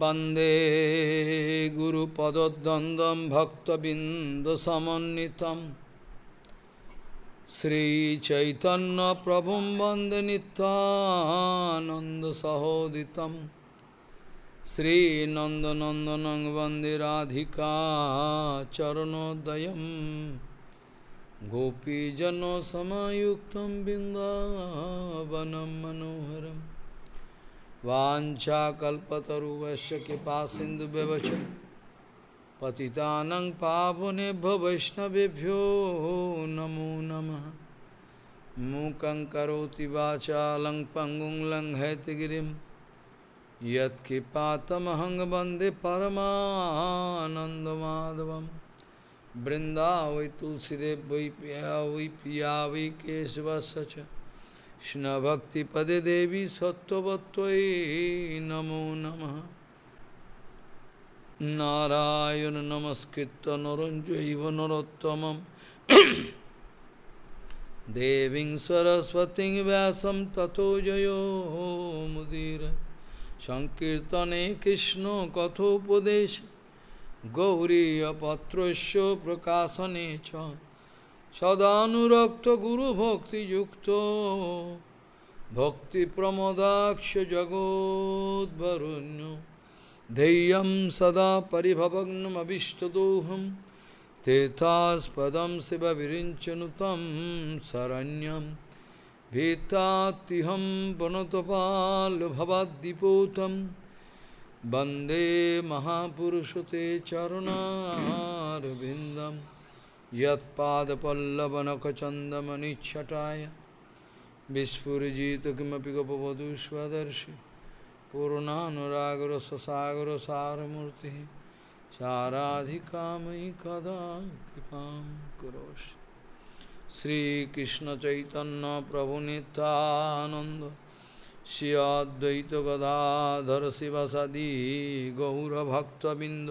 वंदे वन्दे गुरुपदद्वन्द्वं श्रीचैतन प्रभु वंदे नितानन्दसहोदितं श्रीनंदनंदन वन्दे राधिका गोपीजन सामुक्त बिन्दावनं मनोहरम् वाछाकल्पतरुवश कृपा सिंधु पति पतितानং पावनेभ्य नमो नम मूक करोति वाचा लङ् वंदे परमाधव यत्किपातमहं वन्दे तुलसीदेव वै पिया वै पिया वै Krishna Bhakti Pade Devi Sattvatvai Namo Namaha Narayana Namaskritta Naranjaiva Narottamam Deving Saraswati Vyasam Tato Jayo Mudira Sankirtane Krishna Kathopadesh Gauriya Patrasya Prakasane Cha সদানুরক্ত গুরু ভক্তিযুক্ত ভক্তি প্রমদাক্ষ জগদ্বরুণ্য ধেয়ম সদা পরিভবগ্নমীষ্টদোহম তেথাস্পদম শিব বিরিঞ্চনুতম শরণ্যম ভীতাহম বনতপাল ভবাদ্দিপোতম বন্দে মহাপুরুষতে চরণারবিন্দম यत्पादपल्लवनखचन्दमनिच्छटाय विस्फुरजित किमपि गपवधू स्वदर्शि पूर्णानुरागरससागरसारमूर्तिः साराधिकामयि कदा कृपां करोषि श्रीकृष्णचैतन्यप्रभुनितानन्द श्री अद्वैतगदाधर शिवसदि गौरभक्तबिन्द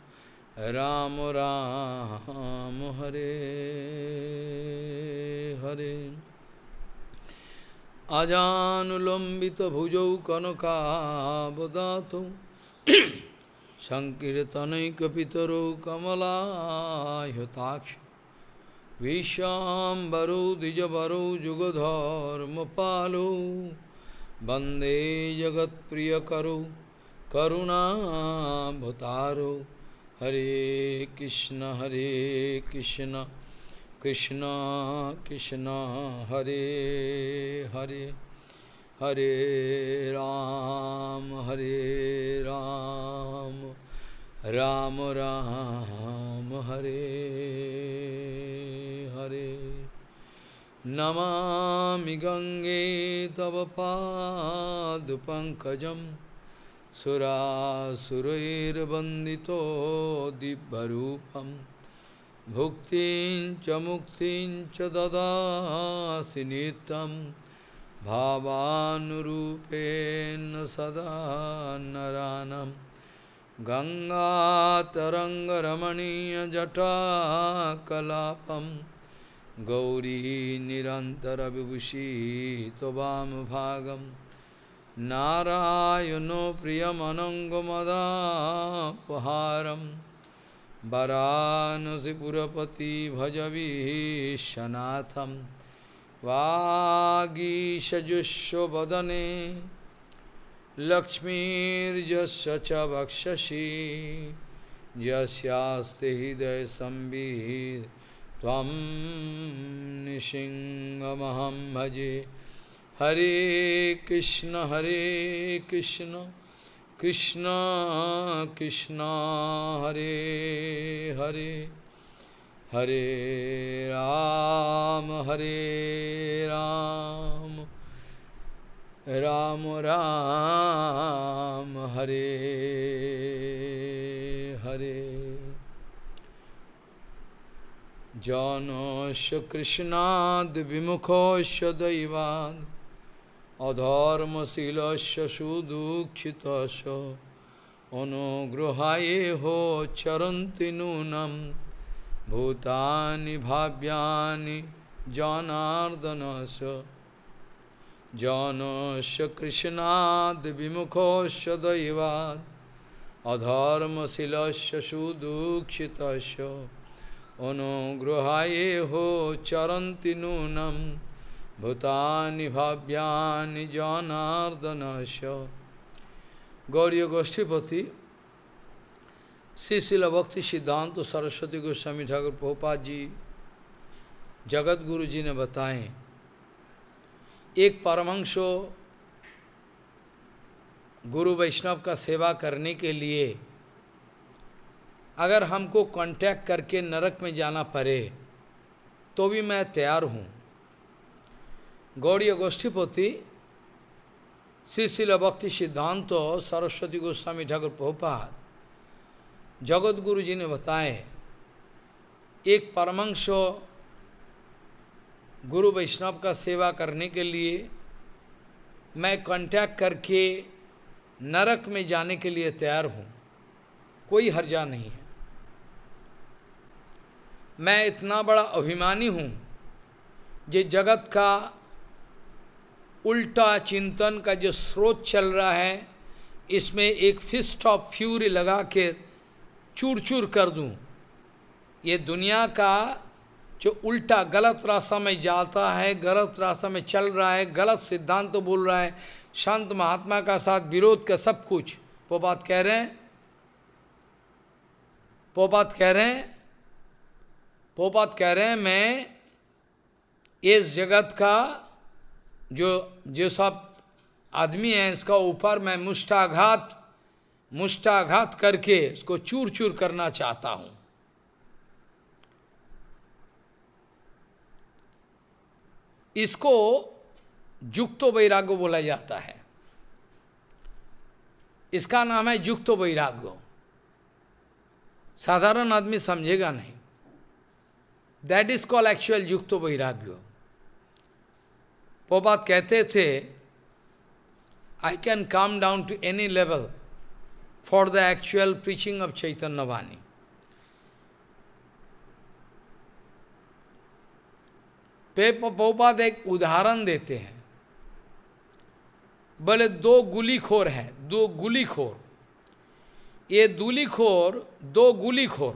राम राम हरे हरे अजानुलम्बितभुजौ कनकावदातौ सङ्कीर्तनैकपितरौ कमलायुताक्ष विश्वाम्बरो द्विजवरो युगधर्मपालो वन्दे जगत्प्रियकरो करुणाभतारो हरे कृष्ण हरे कृष्ण कृष्ण कृष्ण हरे हरे हरे राम हरे राम राम राम हरे हरे नमा गंगे तव पाद पंकजम सुरासुरैर्वन्दितो दिव्यरूपं भुक्तिं च मुक्तिं च ददासि नित्यं भावानुरूपेण सदा नरानं गङ्गातरङ्गरमणीयजटाकलापं गौरी निरन्तरविभूषी त्ववामभागम् नारायणो प्रियमनङ्गमदापहारं वरानसिपुरपति भजवीशनाथं वागीशजुष्वदने लक्ष्मीर्यस्य च वक्षसि हृदय हृदयसंविः त्वं निशिङ्गमहं भजे हरे कृष्ण हरे कृष्ण कृष्ण कृष्ण हरे हरे हरे राम हरे राम राम राम हरे हरे जौनोश कृष्णाद विमुखोश दैवाद अधर्मशील सुदुखित अनुगृहाये हो चरन्ति नूनं भूतानि भाव्यानि जनार्दनस्य जानस्य कृष्णाद् विमुखस्य दैवाद अधर्मशील सुदुक्षितस्य अनुगृहाये हो चरती नूनम भूतानि भाव्यानि जनार्दनश गौरी गोष्ठीपति श्री शिल भक्ति सिद्धांत तो सरस्वती गोस्वामी ठाकुर पोपा जी जगत गुरु जी ने बताए एक परमंशो गुरु वैष्णव का सेवा करने के लिए अगर हमको कांटेक्ट करके नरक में जाना पड़े तो भी मैं तैयार हूँ Gauriya Goshtipati, Sisila Bhakti Siddhanta, Saraswati Goswami Thakur Prabhupada, Jagat Guru जी ने बताए एक परमंश गुरु वैष्णव का सेवा करने के लिए मैं कांटेक्ट करके नरक में जाने के लिए तैयार हूँ कोई हर्जा नहीं है मैं इतना बड़ा अभिमानी हूँ जे जगत का उल्टा चिंतन का जो स्रोत चल रहा है इसमें एक फिस्ट ऑफ फ्यूरी लगा के चूर चूर कर दूं ये दुनिया का जो उल्टा गलत रास्ता में जाता है गलत रास्ता में चल रहा है गलत सिद्धांत तो बोल रहा है संत महात्मा का साथ विरोध का सब कुछ वो बात कह रहे हैं वो बात कह रहे हैं वो बात कह रहे हैं मैं इस जगत का जो जो सब आदमी है इसका ऊपर मैं मुष्टाघात मुष्टाघात करके इसको चूर चूर करना चाहता हूं इसको जुक्तो वैराग्य बोला जाता है इसका नाम है जुक्तो वैराग्य साधारण आदमी समझेगा नहीं दैट इज कॉल एक्चुअल युक्त वैराग्य Prabhupada कहते थे, I can come down to any level for the actual preaching of Chaitanya Vani. पोपाद एक उदाहरण देते हैं बोले दो गुलीखोर हैं दो गुलीखोर ये दूलीखोर दो गुलीखोर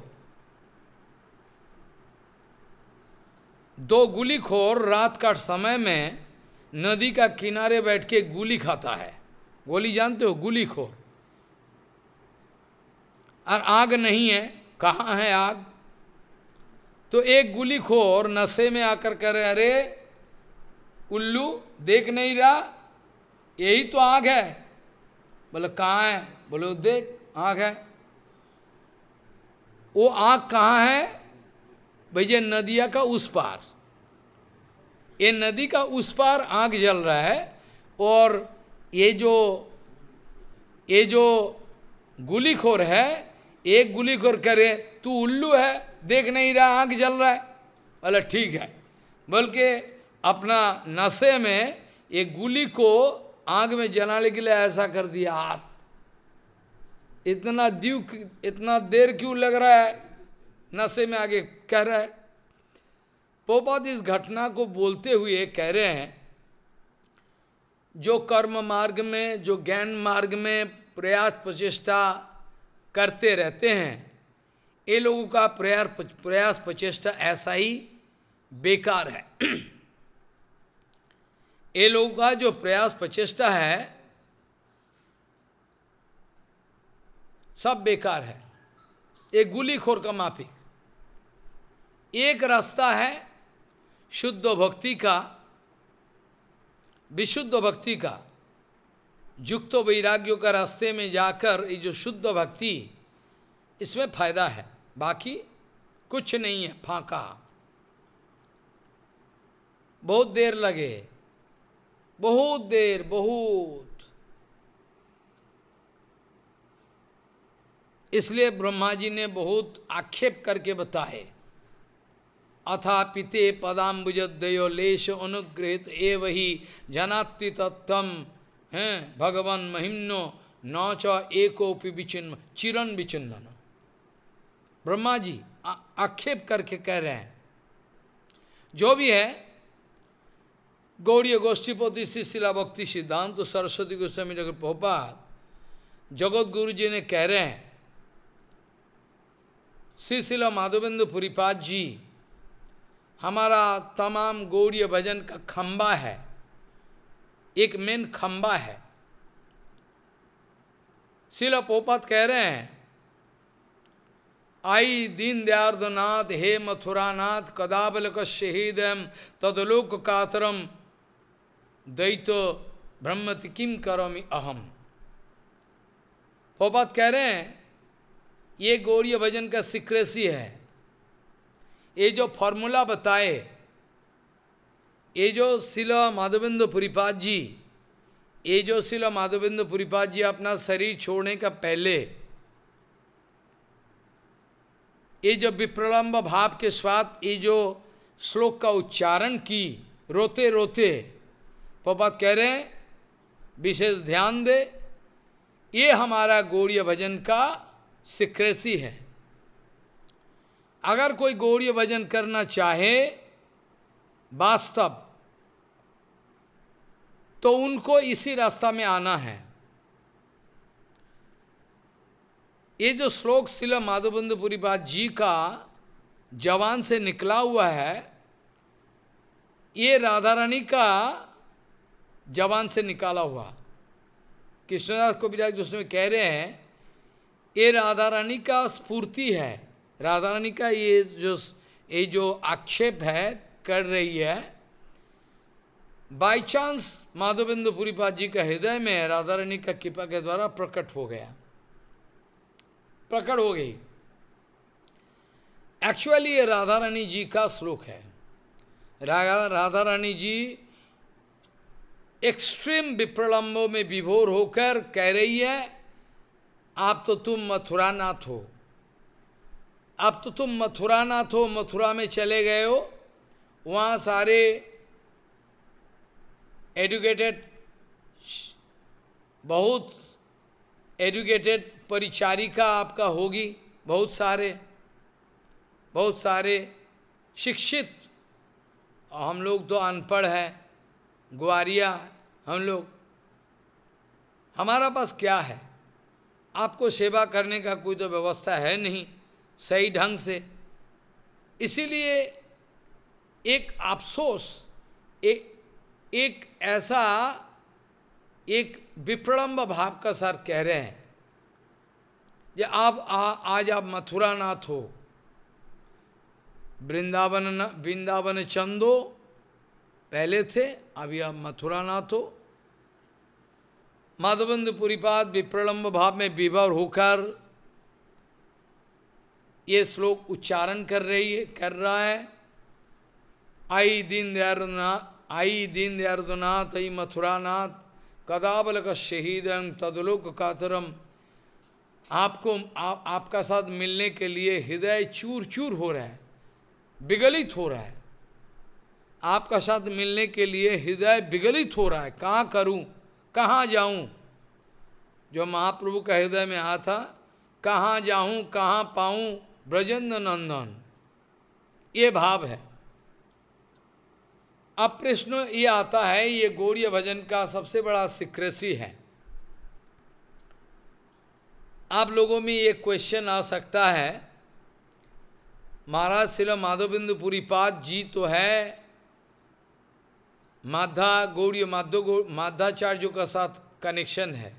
दो गुलीखोर रात का समय में नदी का किनारे बैठ के गोली खाता है गोली जानते हो गोली खोर और आग नहीं है कहाँ है आग तो एक गोली खोर नशे में आकर करे अरे उल्लू देख नहीं रहा यही तो आग है बोले कहाँ है बोले देख आग है वो आग कहाँ है भैया नदिया का उस पार ये नदी का उस पार आग जल रहा है और ये जो ये जो गुलीखोर है एक गुलीखोर करे तू उल्लू है देख नहीं रहा आँख जल रहा है बोले ठीक है बोल के अपना नशे में एक गुली को आग में जलाने के लिए ऐसा कर दिया हाथ इतना दीव इतना देर क्यों लग रहा है नशे में आगे कह रहा है पोपद इस घटना को बोलते हुए कह रहे हैं जो कर्म मार्ग में जो ज्ञान मार्ग में प्रयास प्रचेष्टा करते रहते हैं ये लोगों का प्रयास प्रयास प्रचेष्टा ऐसा ही बेकार है ये लोगों का जो प्रयास प्रचेष्टा है सब बेकार है एक गुलीखोर का माफिक एक रास्ता है शुद्ध भक्ति का विशुद्ध भक्ति का युक्त वैराग्यों का रास्ते में जाकर ये जो शुद्ध भक्ति इसमें फायदा है बाकी कुछ नहीं है फाका बहुत देर लगे बहुत देर बहुत इसलिए ब्रह्मा जी ने बहुत आक्षेप करके बताए अथा पिते पदाम्बुजद्वयो लेश अनुग्रहित वही ही जनाति हैं भगवान महिमनो न च एकोपि विचिन्न चिरन विचिन्न ब्रह्मा जी आक्षेप करके कह रहे हैं जो भी है गौड़ीय गोष्ठीपति शिशिला भक्ति सिद्धांत तो सरस्वती गोस्वामी जगत पोपाल जगत गुरु जी ने कह रहे हैं श्री शिला माधवेंद्र पुरीपाद जी हमारा तमाम गौरी भजन का खम्बा है एक मेन खम्बा है शिल पोपात कह रहे हैं आई दीन दयार्दनाथ हे मथुरानाथ शहीद एम तदलोक कातरम दैत ब्रह्मति किम करोमि अहम पोपत कह रहे हैं ये गौरी भजन का सिक्रेसी है ये जो फॉर्मूला बताए ये जो शिला माधवेंद्र पुरीपाद जी ये जो शिला माधवेंद्र पुरीपाद जी अपना शरीर छोड़ने का पहले ये जो विप्रलम्ब भाव के साथ ये जो श्लोक का उच्चारण की रोते रोते पपात कह रहे हैं विशेष ध्यान दे ये हमारा गौरी भजन का सिक्रेसी है अगर कोई गौरी भजन करना चाहे वास्तव तो उनको इसी रास्ता में आना है ये जो श्लोक शिला माधवबंधुपुरी बात जी का जवान से निकला हुआ है ये राधा रानी का जवान से निकाला हुआ कृष्णदास को विराज उसमें कह रहे हैं ये राधा रानी का स्फूर्ति है राधा रानी का ये जो ये जो आक्षेप है कर रही है बाय चांस माधवेंद्र पुरीपाद जी का हृदय में राधा रानी का कृपा के द्वारा प्रकट हो गया प्रकट हो गई एक्चुअली ये राधा रानी जी का श्लोक है राधा रानी जी एक्सट्रीम विप्रलम्बों में विभोर होकर कह रही है आप तो तुम मथुरा नाथ हो अब तो तुम मथुरा नाथ हो तो मथुरा में चले गए हो वहाँ सारे एडुकेटेड बहुत एडुकेटेड परिचारिका आपका होगी बहुत सारे बहुत सारे शिक्षित हम लोग तो अनपढ़ है ग्वारिया हम लोग हमारा पास क्या है आपको सेवा करने का कोई तो व्यवस्था है नहीं सही ढंग से इसीलिए एक अफसोस एक एक ऐसा एक विप्रलम्ब भाव का सर कह रहे हैं ये आप आ, आज आप मथुरा नाथ हो वृंदावन वृंदावन चंदो पहले थे अभी आप मथुरा नाथ हो माधवबंधपुरी विप्रलम्ब भाव में विवर होकर ये श्लोक उच्चारण कर रही है कर रहा है आई दिन दयारुनाथ आई दिन दयारुनाथ आई कदाबल का शहीद तदलोक कातरम आपको आप, आपका साथ मिलने के लिए हृदय चूर चूर हो रहा है विगलित हो रहा है आपका साथ मिलने के लिए हृदय विगलित हो रहा है कहाँ करूँ कहाँ जाऊँ जो महाप्रभु का हृदय में आ था कहाँ जाऊँ कहाँ पाऊँ ब्रजन नंदन ये भाव है अब प्रश्न ये आता है ये गौरी भजन का सबसे बड़ा सिक्रेसी है आप लोगों में ये क्वेश्चन आ सकता है महाराज शिला माधोबिंदुपुरी पाद जी तो है माधा गौरी माधो माधाचार्यों का साथ कनेक्शन है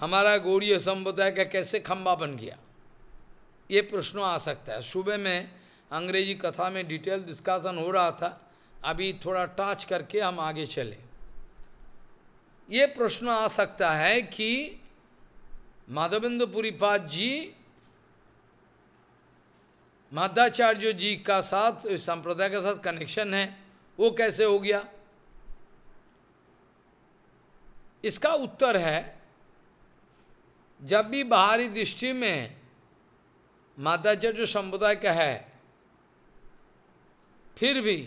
हमारा गौरी संप्रदाय का कैसे खंबा बन गया ये प्रश्न आ सकता है सुबह में अंग्रेजी कथा में डिटेल डिस्कशन हो रहा था अभी थोड़ा टच करके हम आगे चले ये प्रश्न आ सकता है कि माधवेंद्रपुरी पाद जी माधाचार्य जी का साथ संप्रदाय के साथ कनेक्शन है वो कैसे हो गया इसका उत्तर है जब भी बाहरी दृष्टि में माताचार्य जो संप्रदाय का है फिर भी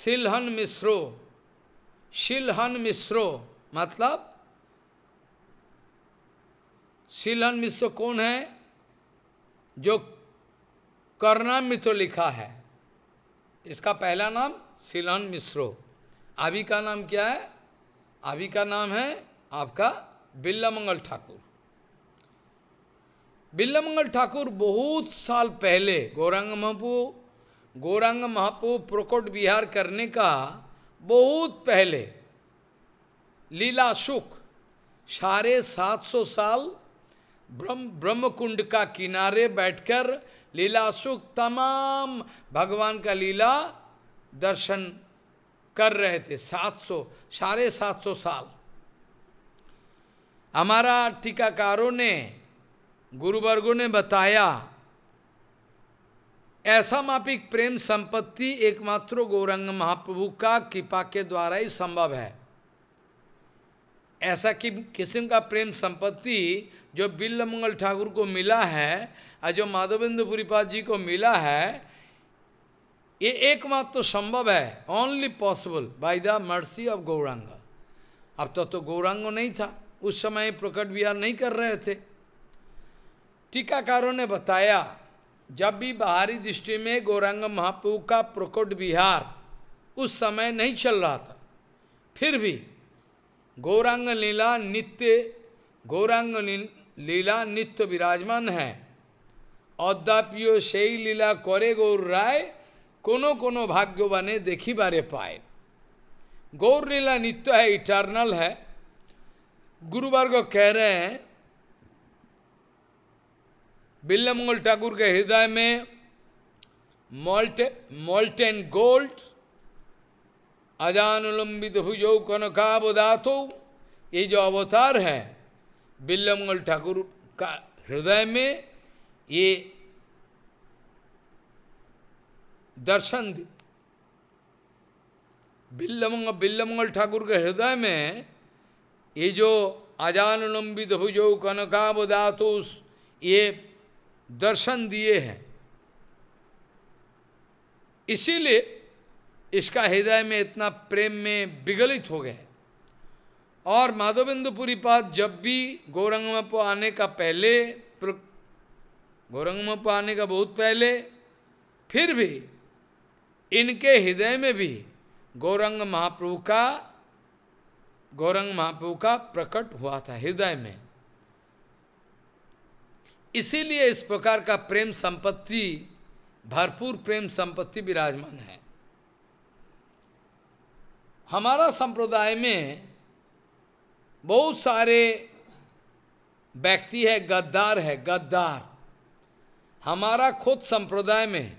सिलहन मिश्रो शिलहन मिश्रो मतलब सिलहन मिश्र कौन है जो कर्णामृत लिखा है इसका पहला नाम सिलहन मिश्रो अभी का नाम क्या है अभी का नाम है आपका बिल्ला मंगल ठाकुर बिल्ला मंगल ठाकुर बहुत साल पहले गौरांग महापू गौरांग महापू प्रकोट विहार करने का बहुत पहले लीला सुख साढ़े सात सौ साल ब्रह्म ब्रह्मकुंड का किनारे बैठकर लीला सुख तमाम भगवान का लीला दर्शन कर रहे थे सात सौ साढ़े सात सौ साल हमारा टीकाकारों ने गुरुवर्गो ने बताया ऐसा मापिक प्रेम संपत्ति एकमात्र गौरंग महाप्रभु का कृपा के द्वारा ही संभव है ऐसा कि किस्म का प्रेम संपत्ति जो बिल्ल मंगल ठाकुर को मिला है और जो माधवेंद्र पुरीपाद जी को मिला है ये एकमात्र संभव है only possible by the mercy of Gauranga अब तो, तो गौरांग नहीं था उस समय प्रकट विहार नहीं कर रहे थे टीकाकारों ने बताया जब भी बाहरी दृष्टि में गौरंग महाप्रभु का प्रकट विहार उस समय नहीं चल रहा था फिर भी गौरांग लीला नित्य गौरांग लीला नित्य विराजमान है से ही लीला লীলা गौर राय कोनो कोनो কোনো देखी बारे पाए गौर लीला नित्य है इटर्नल है गुरुवर्ग कह रहे हैं बिल्ला मंगल ठाकुर के हृदय में मोल्ट मोल्ट गोल्ड अजानुलंबित हुजो कनकाबदातो ये जो अवतार है बिल्ला मंगल ठाकुर का हृदय में ये दर्शन बिल्लमंग बिल्लमंगल ठाकुर के हृदय में ये जो अजानुलंबित हुजो कनकाबदातुस ये दर्शन दिए हैं इसीलिए इसका हृदय में इतना प्रेम में विगलित हो गए और माधवेंद्रपुरी पाद जब भी गौरंगमप आने का पहले गौरंगमप आने का बहुत पहले फिर भी इनके हृदय में भी गौरंग महाप्रभु का गौरंग महाप्रभु का प्रकट हुआ था हृदय में इसीलिए इस प्रकार का प्रेम संपत्ति भरपूर प्रेम संपत्ति विराजमान है हमारा संप्रदाय में बहुत सारे व्यक्ति है गद्दार है गद्दार हमारा खुद संप्रदाय में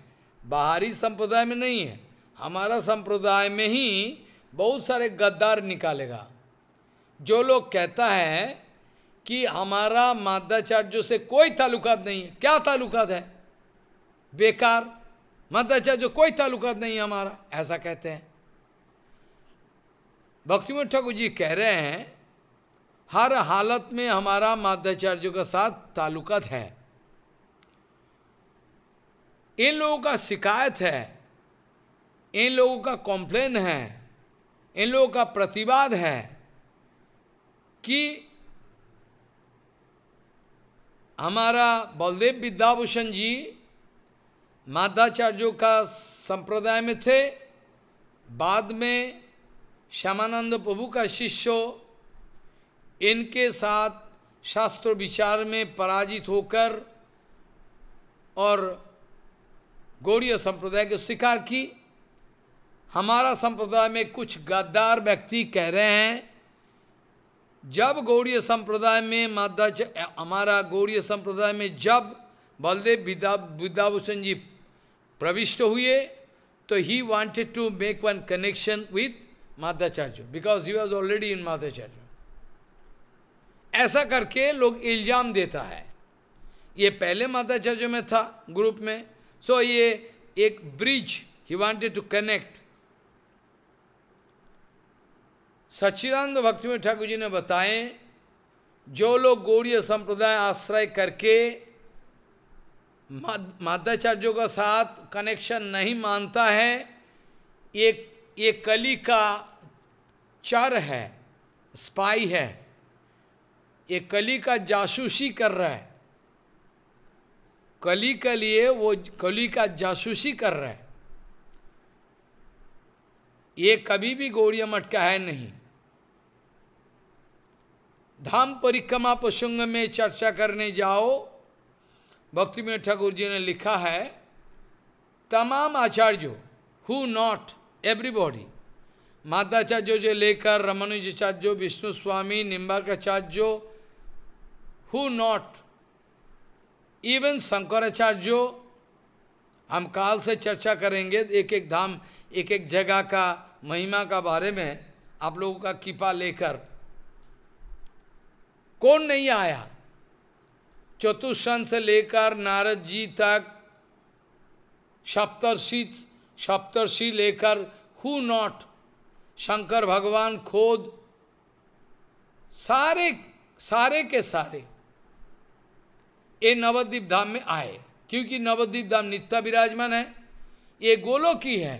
बाहरी संप्रदाय में नहीं है हमारा संप्रदाय में ही बहुत सारे गद्दार निकालेगा जो लोग कहता है कि हमारा मादाचार्य से कोई ताल्लुकात नहीं है क्या ताल्लुकात है बेकार मादाचार्य कोई ताल्लुकात नहीं है हमारा ऐसा कहते हैं भक्तिमोद ठाकुर जी कह रहे हैं हर हालत में हमारा मादाचार्य के साथ ताल्लुकात है इन लोगों का शिकायत है इन लोगों का कॉम्प्लेन है इन लोगों का प्रतिवाद है कि हमारा बलदेव विद्याभूषण जी माधाचार्यों का संप्रदाय में थे बाद में श्यामानंद प्रभु का शिष्य इनके साथ शास्त्र विचार में पराजित होकर और गौड़ीय संप्रदाय को स्वीकार की हमारा संप्रदाय में कुछ गद्दार व्यक्ति कह रहे हैं जब गौड़ीय संप्रदाय में माता हमारा गौड़ीय संप्रदाय में जब बलदेव विद्या विद्याभूषण जी प्रविष्ट हुए तो he wanted to make one connection with माताचार्य because he was already in माताचार्य ऐसा करके लोग इल्जाम देता है ये पहले माताचार्य में था ग्रुप में सो so ये एक bridge he wanted to connect Sachchidananda Bhakti में ठाकुर जी ने बताए जो लोग गौड़ीय संप्रदाय आश्रय करके माध्याचार्यों का साथ कनेक्शन नहीं मानता है ये ये कली का चर है स्पाई है ये कली का जासूसी कर रहा है कली के लिए वो कली का जासूसी कर रहा है ये कभी भी गौड़िया मटका है नहीं धाम परिक्रमा प्रसंग में चर्चा करने जाओ भक्ति में ठाकुर जी ने लिखा है तमाम आचार्यों हु नॉट एवरीबॉडी माताचार्यों जो लेकर रमनुजाचार्यो विष्णु स्वामी निम्बाकाचार्यो हु नॉट इवन शंकराचार्यो हम काल से चर्चा करेंगे एक एक धाम एक एक जगह का महिमा का बारे में आप लोगों का कृपा लेकर कौन नहीं आया चतुर्सन से लेकर नारद जी तक सप्तर्षि सप्तर्षि लेकर हु नॉट शंकर भगवान खोद सारे सारे के सारे ये नवद्वीप धाम में आए क्योंकि नवद्वीप धाम नित्य विराजमान है ये गोलोक ही है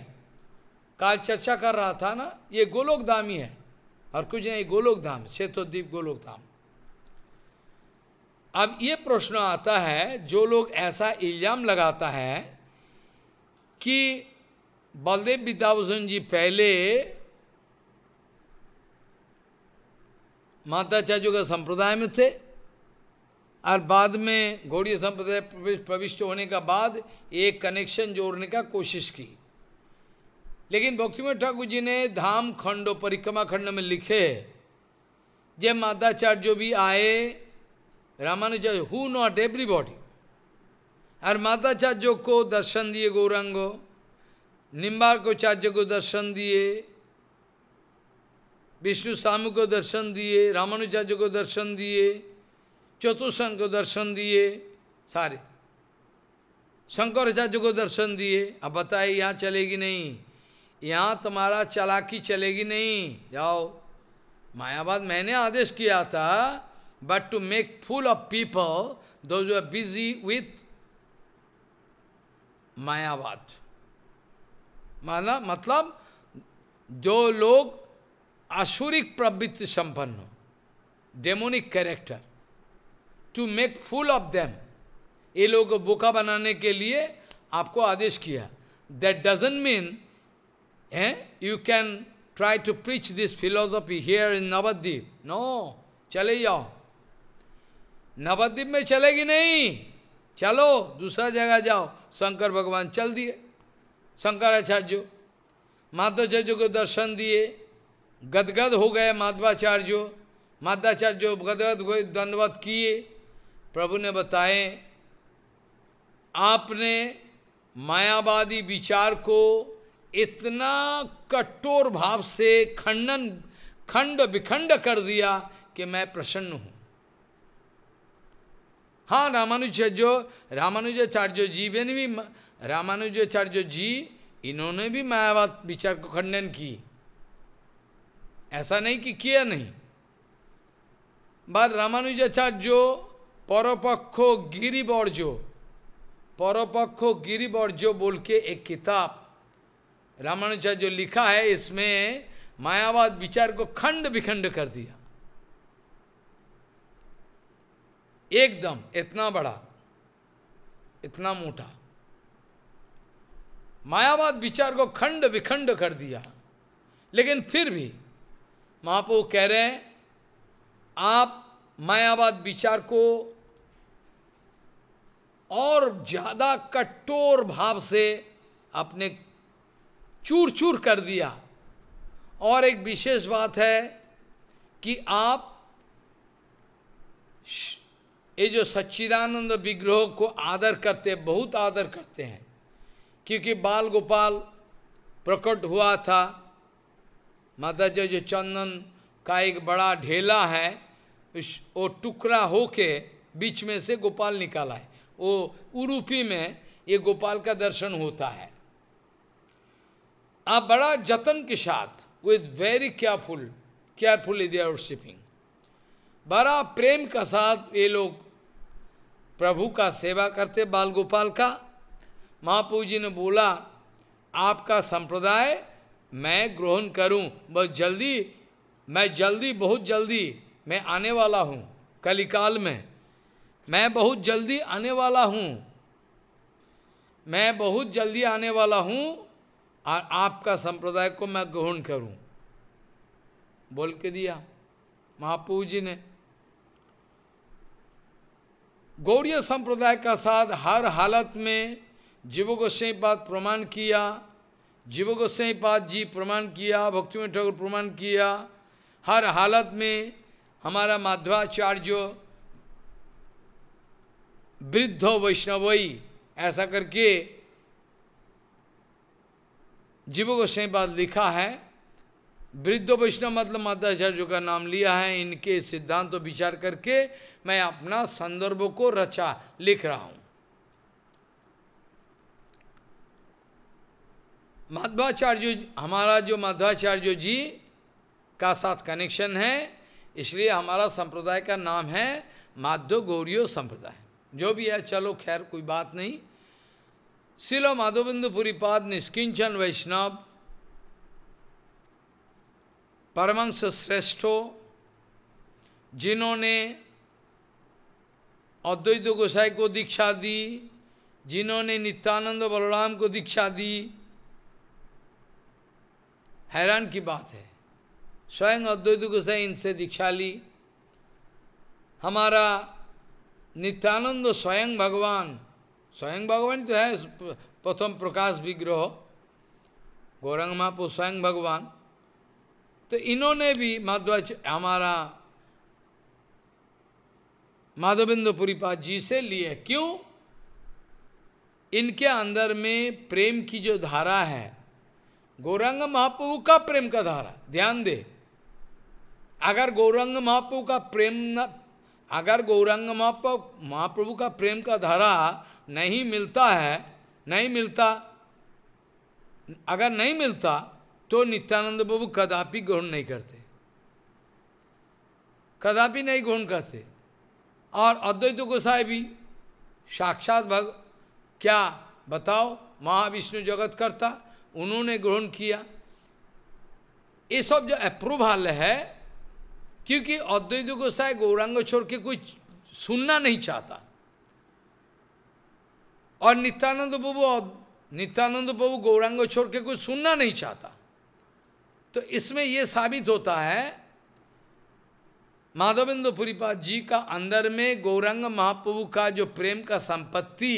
काल चर्चा कर रहा था ना ये गोलोक धाम ही है और कुछ नहीं गोलोक धाम सेतोद्वीप गोलोक धाम अब ये प्रश्न आता है जो लोग ऐसा इल्ज़ाम लगाता है कि बलदेव विद्याभूषण जी पहले माताचार्यों के संप्रदाय में थे और बाद में घोड़ी संप्रदाय प्रविष्ट होने का बाद एक कनेक्शन जोड़ने का कोशिश की लेकिन भक्तिमय ठाकुर जी ने धाम खंड और परिक्रमा खंड में लिखे जब माताचार्य जो भी आए हु नॉट एवरी बॉडी और माताचार्य को दर्शन दिए गौरांग निम्बार को चार्य को दर्शन दिए विष्णु स्वामी को दर्शन दिए रामानुचार्य को दर्शन दिए चतुर्सन को दर्शन दिए सारे शंकराचार्य को दर्शन दिए अब बताए यहाँ चलेगी नहीं यहाँ तुम्हारा चलाकी चलेगी नहीं जाओ मायावाद मैंने आदेश किया था But to make full of people, those who are busy with मायावाद माना मतलब जो लोग आसुरिक प्रवृत्ति संपन्न demonic character to make fool of them ये लोगों को बोका बनाने के लिए आपको आदेश किया दैट डजेंट मीन है you can try to preach this philosophy here in Navadwip no चले जाओ नवद्वीप में चलेगी नहीं चलो दूसरा जगह जाओ शंकर भगवान चल दिए शंकराचार्य माधवाचार्य को दर्शन दिए गदगद हो गए माधवाचार्य माधवाचार्य गदगद हो दंडवत किए प्रभु ने बताए आपने मायावादी विचार को इतना कठोर भाव से खंडन खंड विखंड कर दिया कि मैं प्रसन्न हूँ हाँ रामानुजाचार्य रामानुजाचार्य जी ने भी रामानुजाचार्य जी इन्होंने भी मायावाद विचार को खंडन की ऐसा नहीं कि किया नहीं बट रामानुजाचार्य परपक्ष गिरिवर्जो परपक्ष गिरिवर्जो बोल के एक किताब रामानुजाचार्य लिखा है इसमें मायावाद विचार को खंड विखंड कर दिया एकदम इतना बड़ा इतना मोटा मायावाद विचार को खंड विखंड कर दिया लेकिन फिर भी महापो कह रहे हैं आप मायावाद विचार को और ज़्यादा कठोर भाव से आपने चूर चूर कर दिया और एक विशेष बात है कि आप ये जो सच्चिदानंद विग्रह को आदर करते बहुत आदर करते हैं क्योंकि बाल गोपाल प्रकट हुआ था माता जी जो चंदन का एक बड़ा ढेला है उस वो टुकड़ा होके बीच में से गोपाल निकाला है वो उरूपी में ये गोपाल का दर्शन होता है आप बड़ा जतन के साथ with very careful careful they are shipping बड़ा प्रेम का साथ ये लोग प्रभु का सेवा करते बाल गोपाल का महापू जी ने बोला आपका संप्रदाय मैं ग्रहण करूं बहुत जल्दी मैं जल्दी बहुत जल्दी मैं आने वाला हूं कलिकाल में मैं बहुत जल्दी आने वाला हूं मैं बहुत जल्दी आने वाला हूं और आपका संप्रदाय को मैं ग्रहण करूं बोल के दिया महापू जी ने गौड़ीय संप्रदाय का साथ हर हालत में जीव गोसाई पाद प्रमाण किया जीव गोसाई पाद जी प्रमाण किया भक्ति में ठाकुर प्रमाण किया हर हालत में हमारा माध्वाचार्य वृद्ध वैष्णवई ऐसा करके जीव गोसाई पाद लिखा है वृद्ध वैष्णव मतलब माध्वाचार्य का नाम लिया है इनके सिद्धांत तो विचार करके मैं अपना संदर्भ को रचा लिख रहा हूं माध्वाचार्य हमारा जो माध्वाचार्य जी का साथ कनेक्शन है इसलिए हमारा संप्रदाय का नाम है माधव गौरियो संप्रदाय जो भी है चलो खैर कोई बात नहीं शिलो माधवबिंदुपुरी पाद निष्किंचन वैष्णव परमंश श्रेष्ठो जिन्होंने अद्वैत गोसाई को दीक्षा दी जिन्होंने नित्यानंद बलराम को दीक्षा दी हैरान की बात है स्वयं अद्वैत गोसाई इनसे दीक्षा ली हमारा नित्यानंद स्वयं भगवान स्वयं भगवान तो है प्रथम प्रकाश विग्रह गौरंग महापुर स्वयं भगवान तो इन्होंने भी माध्वाच हमारा माधवेंद्र पुरीपाद जी से लिए क्यों इनके अंदर में प्रेम की जो धारा है गौरंग महाप्रभु का प्रेम का धारा ध्यान दे अगर गौरंग महाप्रभु का प्रेम न अगर गौरंग महाप्रभु महाप्रभु का प्रेम का धारा नहीं मिलता है नहीं मिलता अगर नहीं मिलता तो नित्यानंद प्रभु कदापि ग्रहण नहीं करते कदापि नहीं ग्रहण करते और अद्वैत गोसाई भी साक्षात भग क्या बताओ महाविष्णु जगत करता उन्होंने ग्रहण किया ये सब जो अप्रूवल है क्योंकि अद्वैत गोसाई गौरांग छोड़ के कोई सुनना नहीं चाहता और नित्यानंद बाबू नित्यानंद बाबू गौरांग छोड़ के कोई सुनना नहीं चाहता तो इसमें यह साबित होता है माधवेंद्र पुरीपाद जी का अंदर में गौरंग महाप्रभु का जो प्रेम का संपत्ति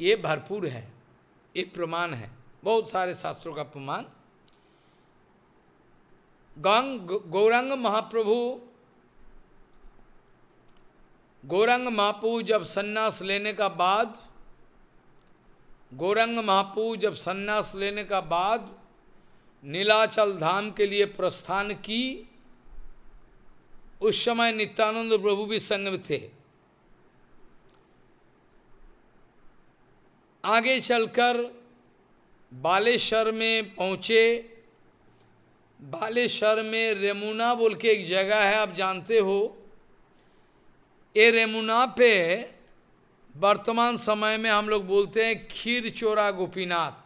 ये भरपूर है ये प्रमाण है बहुत सारे शास्त्रों का प्रमाण गंग गौरंग महाप्रभु गौरंग महाप्रभु जब सन्यास लेने का बाद गौरंग महाप्रभु जब सन्यास लेने का बाद नीलाचल धाम के लिए प्रस्थान की उस समय नित्यानंद प्रभु भी संग में थे आगे चलकर बालेश्वर में पहुँचे बालेश्वर में रेमुना बोल के एक जगह है आप जानते हो ये रेमुना पे वर्तमान समय में हम लोग बोलते हैं खीर चोरा गोपीनाथ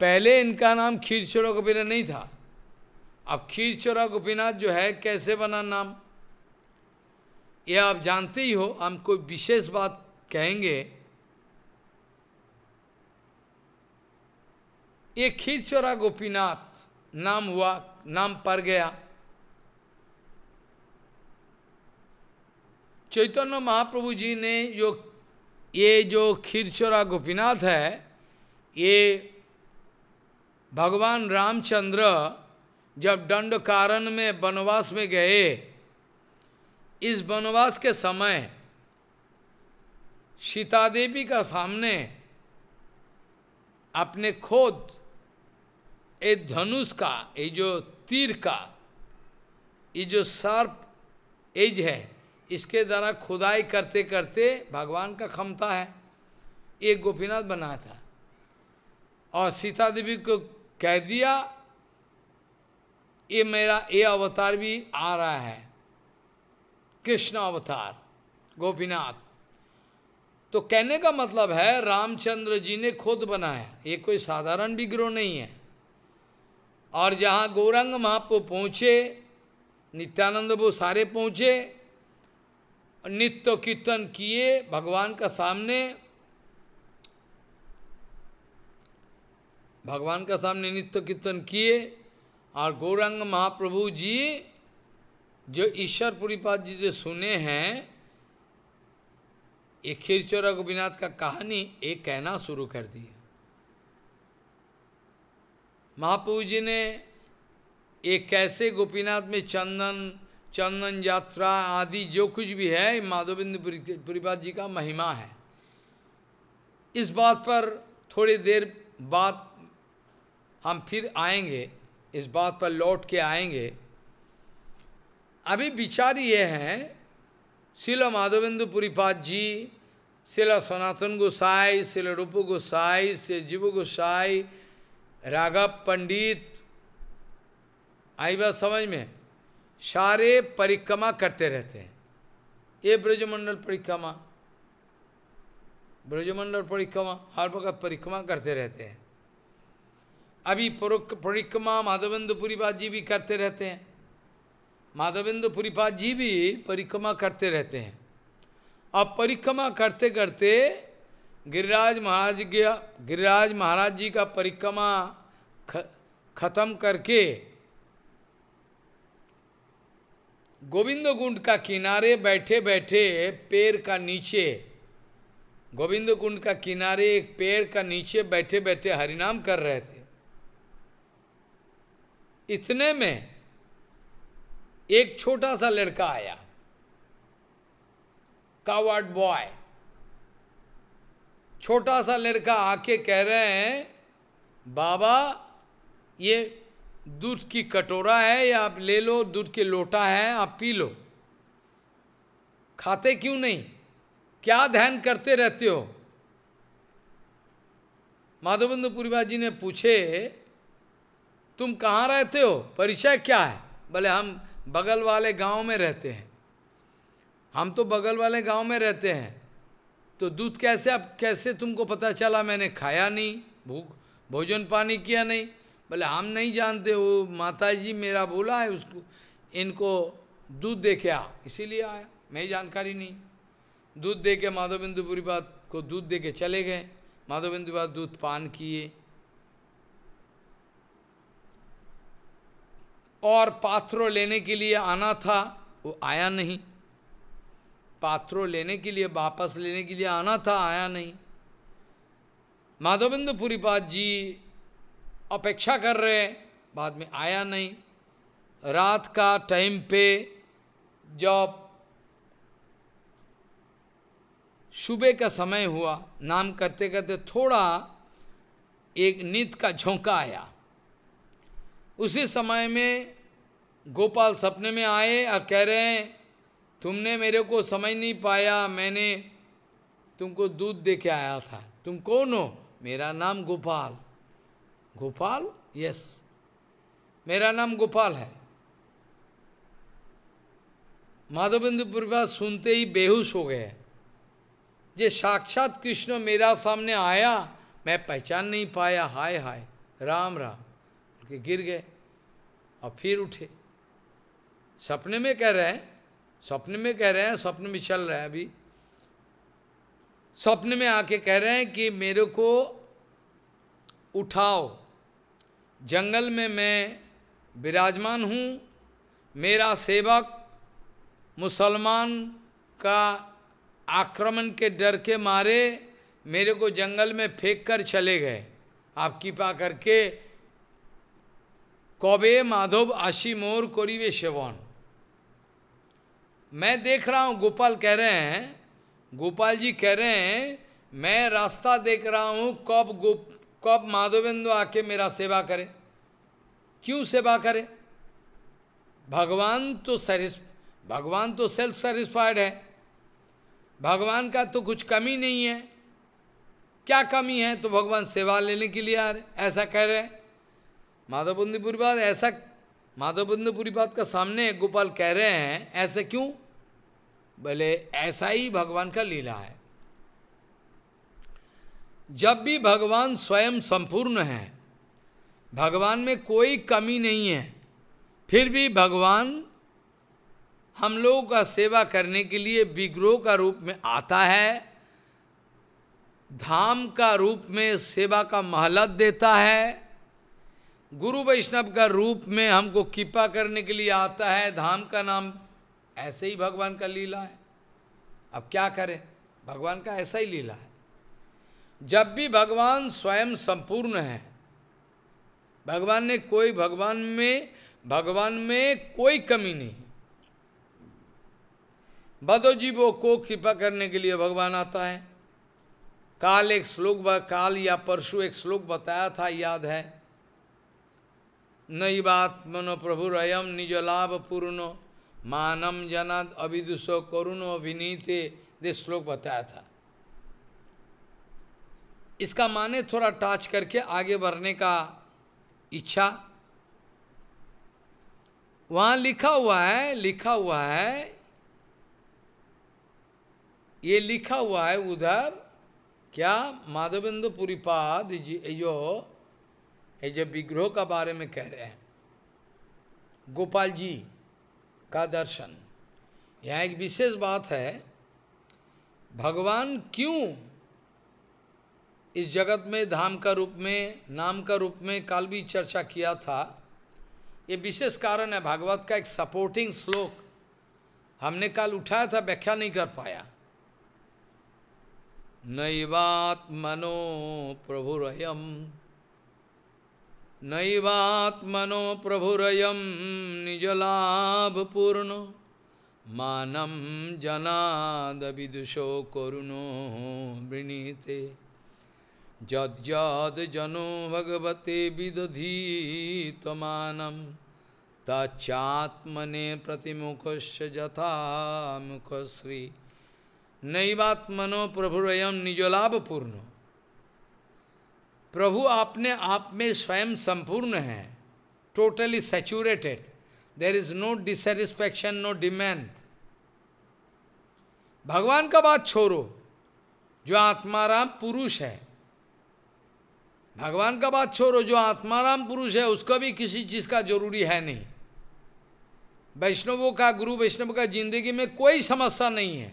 पहले इनका नाम खीर चोरा गोपीनाथ नहीं था अब खीर चोरा गोपीनाथ जो है कैसे बना नाम ये आप जानते ही हो हम कोई विशेष बात कहेंगे ये खीर चोरा गोपीनाथ नाम हुआ नाम पड़ गया चैतन्य महाप्रभु जी ने जो ये जो खीरचोरा गोपीनाथ है ये भगवान रामचंद्र जब दंड कारण में वनवास में गए इस वनवास के समय सीता देवी का सामने अपने खोद ये धनुष का ये जो तीर का ये जो सर्प एज है इसके द्वारा खुदाई करते करते भगवान का क्षमता है ये गोपीनाथ बनाया था और सीता देवी को कह दिया ये मेरा ये अवतार भी आ रहा है कृष्ण अवतार गोपीनाथ तो कहने का मतलब है रामचंद्र जी ने खुद बनाया ये कोई साधारण विग्रोह नहीं है और जहाँ गौरंग महापो पहुँचे नित्यानंद वो सारे पहुँचे नित्य कीर्तन किए भगवान का सामने भगवान का सामने नित्य कीर्तन किए और गौरंग महाप्रभु जी जो ईश्वर पुरीपाद जी जो सुने हैं ये खीरचोरा गोपीनाथ का कहानी एक कहना शुरू कर दी महाप्रभु जी ने एक कैसे गोपीनाथ में चंदन चंदन यात्रा आदि जो कुछ भी है माधविंद पुरीपाद जी का महिमा है इस बात पर थोड़ी देर बाद हम फिर आएंगे इस बात पर लौट के आएंगे अभी विचार ये हैं शिल माधवेंद्र पुरीपाद जी शिला सनातन गोसाई शिल रूप गोसाई शिल जीव गोसाई राघव पंडित आई बात समझ में सारे परिक्रमा करते रहते हैं ये ब्रजमंडल परिक्रमा ब्रजमंडल परिक्रमा हर वक्त परिक्रमा करते रहते हैं अभी परिक्रमा माधवेंद्र पुरीपाद जी भी करते रहते हैं माधवेंद्र पुरीपाद जी भी परिक्रमा करते रहते हैं अब परिक्रमा करते करते गिरिराज महाराज गिरिराज महाराज जी का परिक्रमा खत्म करके गोविंद कुंड का किनारे बैठे बैठे पेड़ का नीचे गोविंद कुंड का किनारे एक पेड़ का नीचे बैठे बैठे हरिनाम कर रहे थे इतने में एक छोटा सा लड़का आया कावर्ड बॉय छोटा सा लड़का आके कह रहे हैं बाबा ये दूध की कटोरा है या आप ले लो दूध के लोटा है आप पी लो खाते क्यों नहीं क्या ध्यान करते रहते हो माधवेंद्र पुरीवा जी ने पूछे तुम कहाँ रहते हो परिचय क्या है बोले हम बगल वाले गांव में रहते हैं हम तो बगल वाले गांव में रहते हैं तो दूध कैसे अब कैसे तुमको पता चला मैंने खाया नहीं भूख भोजन पानी किया नहीं बोले हम नहीं जानते वो माता जी मेरा बोला है उसको इनको दूध दे के आ इसीलिए आया मैं जानकारी नहीं दूध दे के माधव बिंदुपुरी बात को दूध दे के चले गए माधव बिंदु बात दूध पान किए और पात्रों लेने के लिए आना था वो आया नहीं पात्रों लेने के लिए वापस लेने के लिए आना था आया नहीं माधवेंद्र पुरीपाद जी अपेक्षा कर रहे हैं बाद में आया नहीं रात का टाइम पे जब सुबह का समय हुआ नाम करते करते थोड़ा एक नित का झोंका आया उसी समय में गोपाल सपने में आए और कह रहे हैं तुमने मेरे को समझ नहीं पाया मैंने तुमको दूध दे के आया था तुम कौन हो मेरा नाम गोपाल गोपाल यस मेरा नाम गोपाल है माधव पूर्वा सुनते ही बेहोश हो गए जे साक्षात कृष्ण मेरा सामने आया मैं पहचान नहीं पाया हाय हाय राम राम के गिर गए और फिर उठे सपने में कह रहे हैं सपने में कह रहे हैं सपने में चल रहा है अभी सपने में आके कह रहे हैं कि मेरे को उठाओ जंगल में मैं विराजमान हूँ मेरा सेवक मुसलमान का आक्रमण के डर के मारे मेरे को जंगल में फेंक कर चले गए आप कृपा करके कबे माधव आशी मोर करीबे सेवन मैं देख रहा हूँ गोपाल कह रहे हैं गोपाल जी कह रहे हैं मैं रास्ता देख रहा हूँ कब गो कब माधवेंद्र आके मेरा सेवा करे क्यों सेवा करे भगवान तो सरिस भगवान तो सेल्फ सेटिस्फाइड है भगवान का तो कुछ कमी नहीं है क्या कमी है तो भगवान सेवा लेने के लिए आ रहे ऐसा कह रहे हैं बात ऐसा बात का सामने गोपाल कह रहे हैं ऐसे क्यों भले ऐसा ही भगवान का लीला है जब भी भगवान स्वयं संपूर्ण है भगवान में कोई कमी नहीं है फिर भी भगवान हम लोगों का सेवा करने के लिए विग्रोह का रूप में आता है धाम का रूप में सेवा का महलत देता है गुरु वैष्णव का रूप में हमको कृपा करने के लिए आता है धाम का नाम ऐसे ही भगवान का लीला है अब क्या करें भगवान का ऐसा ही लीला है जब भी भगवान स्वयं संपूर्ण है भगवान ने कोई भगवान में भगवान में कोई कमी नहीं बदो जीवो को कृपा करने के लिए भगवान आता है काल एक श्लोक काल या परशु एक श्लोक बताया था याद है नैवात्मन प्रभुरयम निज लाभ पूर्ण मानम जनाद अभिदुष करुण विनीते दे श्लोक बताया था इसका माने थोड़ा टाच करके आगे बढ़ने का इच्छा वहाँ लिखा हुआ है लिखा हुआ है ये लिखा हुआ है उधर क्या माधवेंद्र पुरीपाद जी जो ये जब विग्रह का बारे में कह रहे हैं गोपाल जी का दर्शन यहाँ एक विशेष बात है भगवान क्यों इस जगत में धाम का रूप में नाम का रूप में काल भी चर्चा किया था ये विशेष कारण है भागवत का एक सपोर्टिंग श्लोक हमने काल उठाया था व्याख्या नहीं कर पाया नैवात्मनो प्रभुरयम नैवात्मनो निजलाभपूर्ण निजलाभपूर्णो जनाद विदुषो करुण वृणीते जनो भगवते विदधी विदधीतमानं तच्चात्मने प्रतिमुखस्य जथा मुखश्री नैवात्मनो प्रभुरयं निजलाभपूर्ण प्रभु अपने आप में स्वयं संपूर्ण है totally saturated there is no dissatisfaction no demand भगवान का बात छोड़ो जो आत्माराम पुरुष है भगवान का बात छोड़ो जो आत्माराम पुरुष है उसका भी किसी चीज का जरूरी है नहीं वैष्णवों का गुरु वैष्णव का जिंदगी में कोई समस्या नहीं है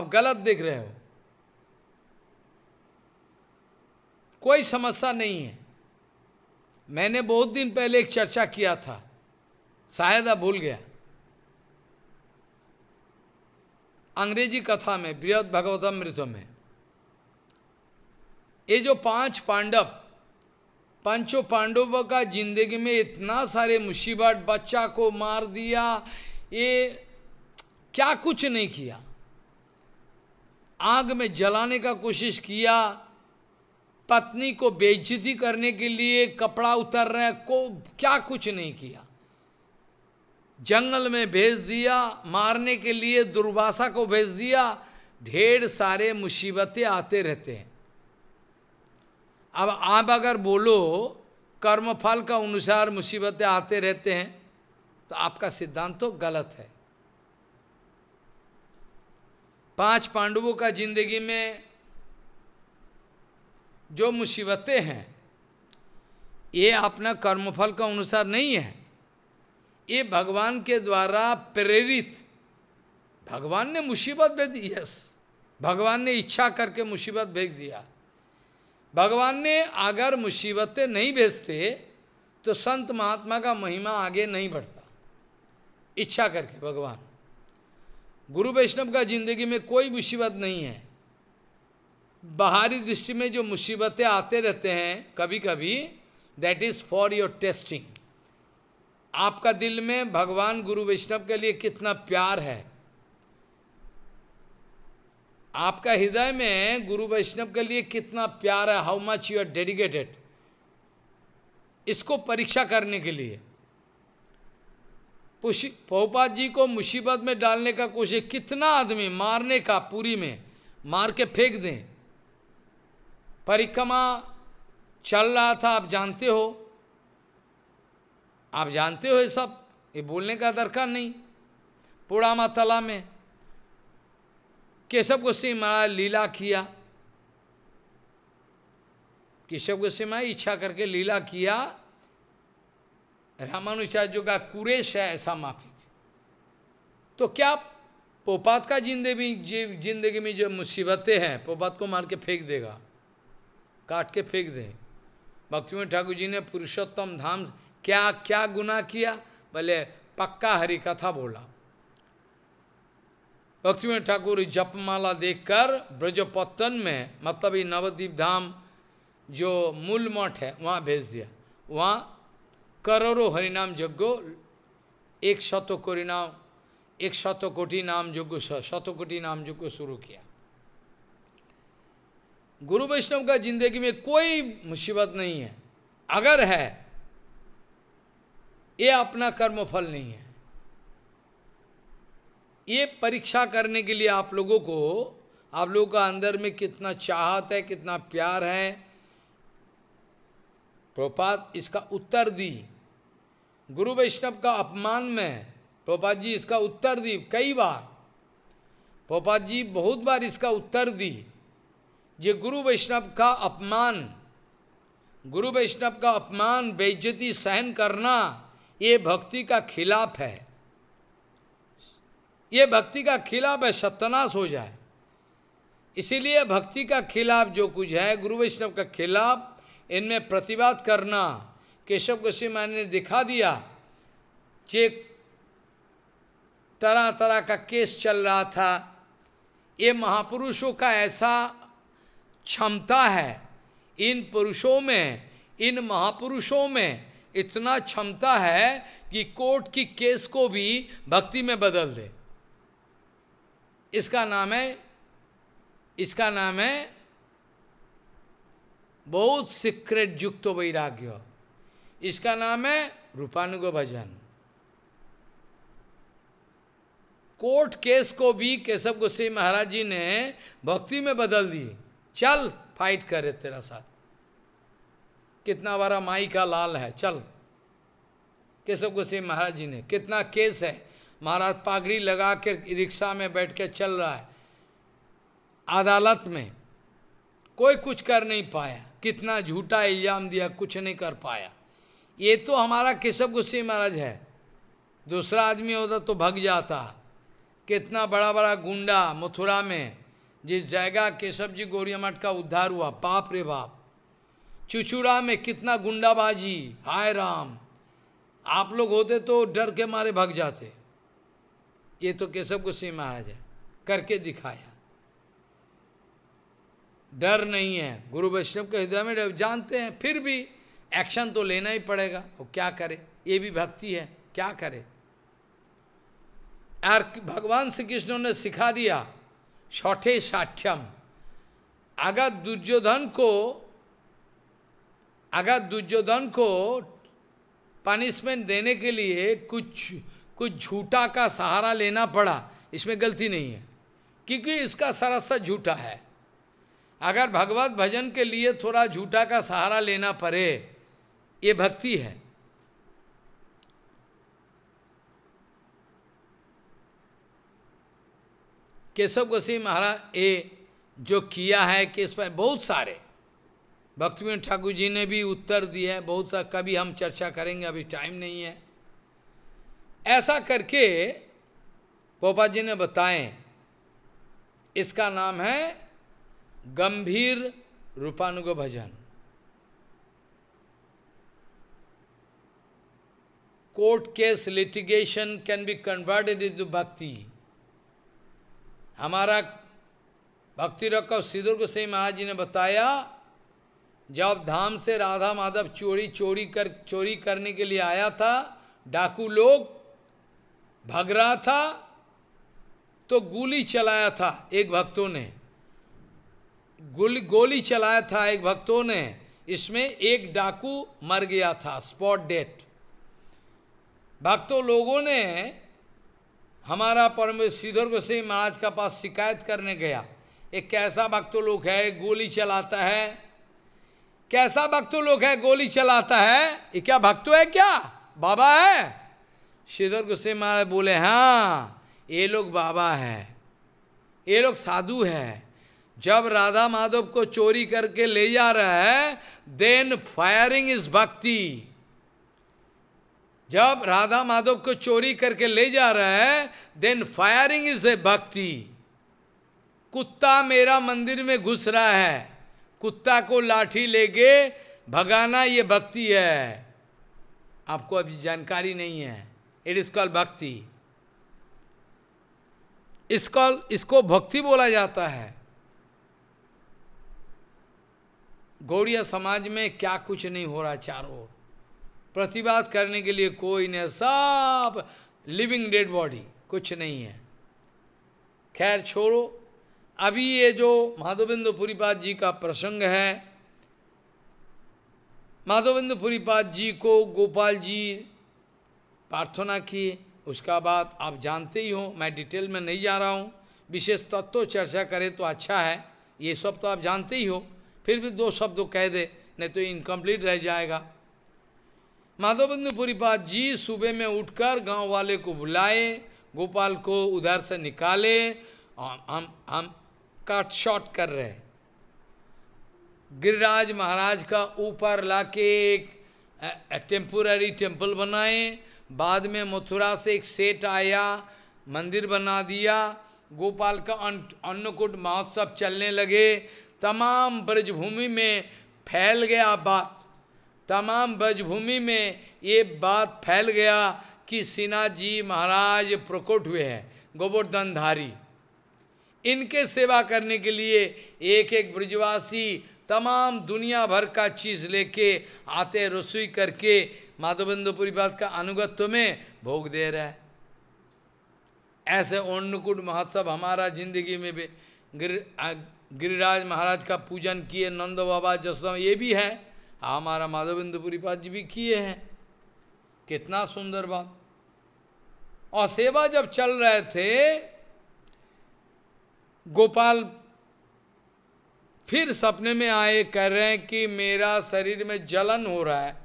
आप गलत देख रहे हो कोई समस्या नहीं है मैंने बहुत दिन पहले एक चर्चा किया था शायद अब भूल गया अंग्रेजी कथा में बृहद भगवतम मृत में ये जो पांच पांडव पांचों पांडवों का जिंदगी में इतना सारे मुसीबत बच्चा को मार दिया ये क्या कुछ नहीं किया आग में जलाने का कोशिश किया पत्नी को बेइज्जती करने के लिए कपड़ा उतर रहे को क्या कुछ नहीं किया जंगल में भेज दिया मारने के लिए दुर्वासा को भेज दिया ढेर सारे मुसीबतें आते रहते हैं अब आप अगर बोलो कर्मफल का अनुसार मुसीबतें आते रहते हैं तो आपका सिद्धांत तो गलत है पांच पांडवों का जिंदगी में जो मुसीबतें हैं ये अपना कर्मफल का अनुसार नहीं है ये भगवान के द्वारा प्रेरित भगवान ने मुसीबत भेज दी यस भगवान ने इच्छा करके मुसीबत भेज दिया भगवान ने अगर मुसीबतें नहीं भेजते तो संत महात्मा का महिमा आगे नहीं बढ़ता इच्छा करके भगवान गुरु वैष्णव का जिंदगी में कोई मुसीबत नहीं है बाहरी दृष्टि में जो मुसीबतें आते रहते हैं कभी कभी that is for your testing आपका दिल में भगवान गुरु वैष्णव के लिए कितना प्यार है आपका हृदय में गुरु वैष्णव के लिए कितना प्यार है how much you are dedicated इसको परीक्षा करने के लिए पहुपा जी को मुसीबत में डालने का कोशिश कितना आदमी मारने का पूरी में मार के फेंक दें परिक्रमा चल रहा था आप जानते हो आप जानते हो ये सब ये बोलने का दरकार नहीं पोड़ामा तला में केशव गोस्वी महाराज लीला किया केशव गोस्वी महाराज इच्छा करके लीला किया रामानुचार्य का कुरेश है ऐसा माफी तो क्या पोपात का जिंदगी जिंदगी में जो मुसीबतें हैं पोपात को मार के फेंक देगा काट के फेंक दें भक्तिमय ठाकुर जी ने पुरुषोत्तम धाम क्या क्या गुना किया भले पक्का हरि कथा बोला भक्तिमय ठाकुर जपमाला देखकर ब्रजपत्तन में मतलब नवदीप धाम जो मूल मठ है वहाँ भेज दिया वहाँ करोड़ों हरिनाम यज्ञो एक शतकोटि नाम एक कोटि नाम यज्ञ कोटि नाम यज्ञ शुरू किया गुरु वैष्णव का जिंदगी में कोई मुसीबत नहीं है अगर है ये अपना कर्मफल नहीं है ये परीक्षा करने के लिए आप लोगों को आप लोगों का अंदर में कितना चाहत है कितना प्यार है प्रपात इसका उत्तर दी गुरु वैष्णव का अपमान में प्रपात जी इसका उत्तर दी कई बार प्रपात जी बहुत बार इसका उत्तर दी ये गुरु वैष्णव का अपमान गुरु वैष्णव का अपमान बेइज्जती सहन करना ये भक्ति का खिलाफ है ये भक्ति का खिलाफ है सत्यनाश हो जाए इसीलिए भक्ति का खिलाफ जो कुछ है गुरु वैष्णव का खिलाफ इनमें प्रतिवाद करना केशव गोस्वामी ने दिखा दिया कि तरह तरह का केस चल रहा था ये महापुरुषों का ऐसा क्षमता है इन पुरुषों में इन महापुरुषों में इतना क्षमता है कि कोर्ट की केस को भी भक्ति में बदल दे इसका नाम है इसका नाम है बहुत सिक्रेट युक्त वैराग्य इसका नाम है रूपानुग भजन कोर्ट केस को भी केशव गोसाई महाराज जी ने भक्ति में बदल दी चल फाइट करे तेरा साथ कितना बड़ा माई का लाल है चल केशव गोस्वी महाराज जी ने कितना केस है महाराज पागड़ी लगा कर रिक्शा में बैठ के चल रहा है अदालत में कोई कुछ कर नहीं पाया कितना झूठा इल्जाम दिया कुछ नहीं कर पाया ये तो हमारा केशव गुस्से महाराज है दूसरा आदमी होता तो भग जाता कितना बड़ा बड़ा गुंडा मथुरा में जिस जगह केशव जी गोरिया मठ का उद्धार हुआ पाप रे बाप चुचुड़ा में कितना गुंडाबाजी हाय राम आप लोग होते तो डर के मारे भग जाते ये तो केशव गोस्वी महाराज है करके दिखाया डर नहीं है गुरु वैष्णव के हृदय में जानते हैं फिर भी एक्शन तो लेना ही पड़ेगा वो क्या करे ये भी भक्ति है क्या करे यार भगवान श्री कृष्ण ने सिखा दिया छठे साठ्यम अगर दुर्योधन को अगर दुर्योधन को पनिशमेंट देने के लिए कुछ कुछ झूठा का सहारा लेना पड़ा इसमें गलती नहीं है क्योंकि इसका सरासर झूठा है अगर भगवत भजन के लिए थोड़ा झूठा का सहारा लेना पड़े ये भक्ति है केशव गोसाई महाराज ये जो किया है केस पर बहुत सारे भक्तिवीन ठाकुर जी ने भी उत्तर दिया है बहुत सा कभी हम चर्चा करेंगे अभी टाइम नहीं है ऐसा करके पोपा जी ने बताएं इसका नाम है गंभीर रूपानुग भजन court case litigation can be converted into भक्ति हमारा भक्ति रखव सिद्धुर गोसाई महाराज जी ने बताया जब धाम से राधा माधव चोरी चोरी कर चोरी करने के लिए आया था डाकू लोग भग रहा था तो गोली चलाया था एक भक्तों ने गोली गोली चलाया था एक भक्तों ने इसमें एक डाकू मर गया था स्पॉट डेट भक्तों लोगों ने हमारा परम श्रीधर गोसाई महाराज का पास शिकायत करने गया एक कैसा भक्त लोग है गोली चलाता है कैसा भक्त लोग है गोली चलाता है ये क्या भक्त है क्या बाबा है श्रीधर गुस्से महाराज बोले हाँ ये लोग बाबा है ये लोग साधु है जब राधा माधव को चोरी करके ले जा रहा है देन फायरिंग इज भक्ति जब राधा माधव को चोरी करके ले जा रहा है देन फायरिंग इज ए भक्ति कुत्ता मेरा मंदिर में घुस रहा है कुत्ता को लाठी लेके भगाना ये भक्ति है आपको अभी जानकारी नहीं है इट इज कॉल भक्ति इस कॉल इसको भक्ति बोला जाता है गौड़िया समाज में क्या कुछ नहीं हो रहा चारों ओर प्रतिवाद करने के लिए कोई नहीं सब लिविंग डेड बॉडी कुछ नहीं है खैर छोड़ो अभी ये जो माधवेंद्र पुरीपाद जी का प्रसंग है माधवेंद्र पुरीपाद जी को गोपाल जी प्रार्थना की उसका बाद आप जानते ही हो मैं डिटेल में नहीं जा रहा हूँ विशेष तत्व चर्चा करें तो अच्छा है ये सब तो आप जानते ही हो फिर भी दो शब्द कह दे नहीं तो इनकम्प्लीट रह जाएगा माधव बंधु जी सुबह में उठकर गांव वाले को बुलाए गोपाल को उधर से निकाले हम हम हम काट शॉट कर रहे हैं गिरिराज महाराज का ऊपर लाके एक टेम्पोररी टेम्पल बनाए बाद में मथुरा से एक सेट आया मंदिर बना दिया गोपाल का अन्नकूट महोत्सव चलने लगे तमाम ब्रजभूमि में फैल गया बात तमाम ब्रजभूमि में ये बात फैल गया कि सिन्हा जी महाराज प्रकट हुए हैं गोवर्धनधारी इनके सेवा करने के लिए एक एक ब्रजवासी तमाम दुनिया भर का चीज लेके आते रसोई करके माधवेंद्रपुरी बात का अनुगत्व में भोग दे रहा है ऐसे अन्नकूट महोत्सव हमारा जिंदगी में भी गिर गिरिराज महाराज का पूजन किए नंद बाबा जसोदा ये भी है हमारा माधविंदपुरी पाद जी भी किए हैं कितना सुंदर बात और सेवा जब चल रहे थे गोपाल फिर सपने में आए कह रहे हैं कि मेरा शरीर में जलन हो रहा है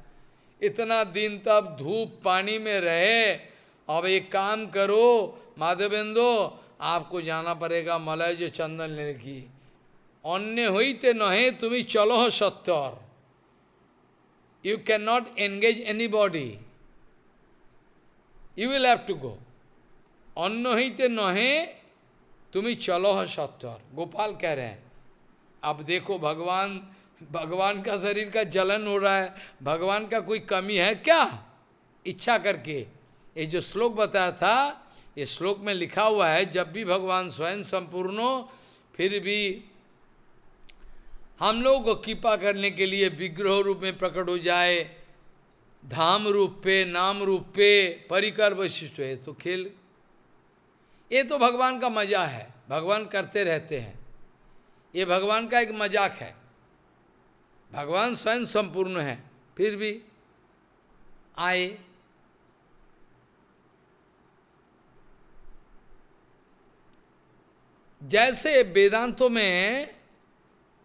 इतना दिन तब धूप पानी में रहे अब एक काम करो माधवेंदो आपको जाना पड़ेगा मलय जो चंदन लेने की अन्य हुई थे नहे तुम्हें चलो और you cannot engage anybody. You will have to go. Annahite nahe तुम्ही चलो हो सत्तर गोपाल कह रहे हैं अब देखो भगवान भगवान का शरीर का जलन हो रहा है भगवान का कोई कमी है क्या इच्छा करके ये जो श्लोक बताया था ये श्लोक में लिखा हुआ है जब भी भगवान स्वयं संपूर्णो फिर भी हम लोगों को कृपा करने के लिए विग्रह रूप में प्रकट हो जाए धाम रूप पे नाम रूप पे परिकर वैशिष्ट है तो खेल ये तो भगवान का मजा है भगवान करते रहते हैं ये भगवान का एक मजाक है भगवान स्वयं संपूर्ण है फिर भी आए जैसे वेदांतों में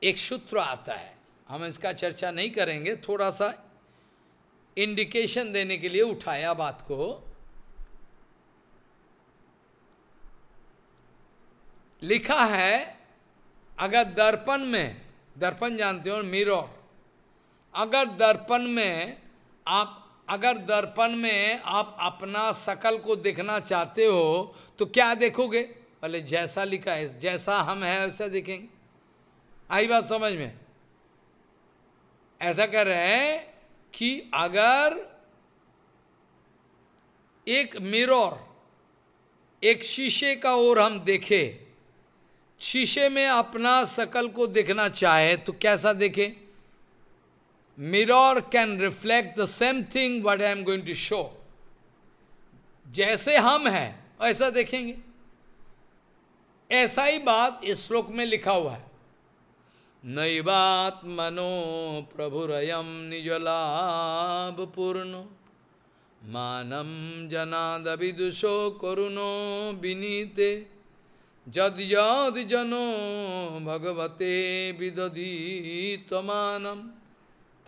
एक सूत्र आता है हम इसका चर्चा नहीं करेंगे थोड़ा सा इंडिकेशन देने के लिए उठाया बात को लिखा है अगर दर्पण में दर्पण जानते हो मिरर अगर दर्पण में आप अगर दर्पण में आप अपना शकल को देखना चाहते हो तो क्या देखोगे बोले जैसा लिखा है जैसा हम है वैसा देखेंगे आई बात समझ में ऐसा कर रहे हैं कि अगर एक मिरर एक शीशे का ओर हम देखे शीशे में अपना शकल को देखना चाहे तो कैसा देखे mirror can reflect the same thing what I am going to show जैसे हम हैं ऐसा देखेंगे ऐसा ही बात इस श्लोक में लिखा हुआ है नैवात्मनो प्रभुरयम पूर्ण मानम जनाद विदुषो करुणो विनीते जद यद जनो भगवते विदधी तमानम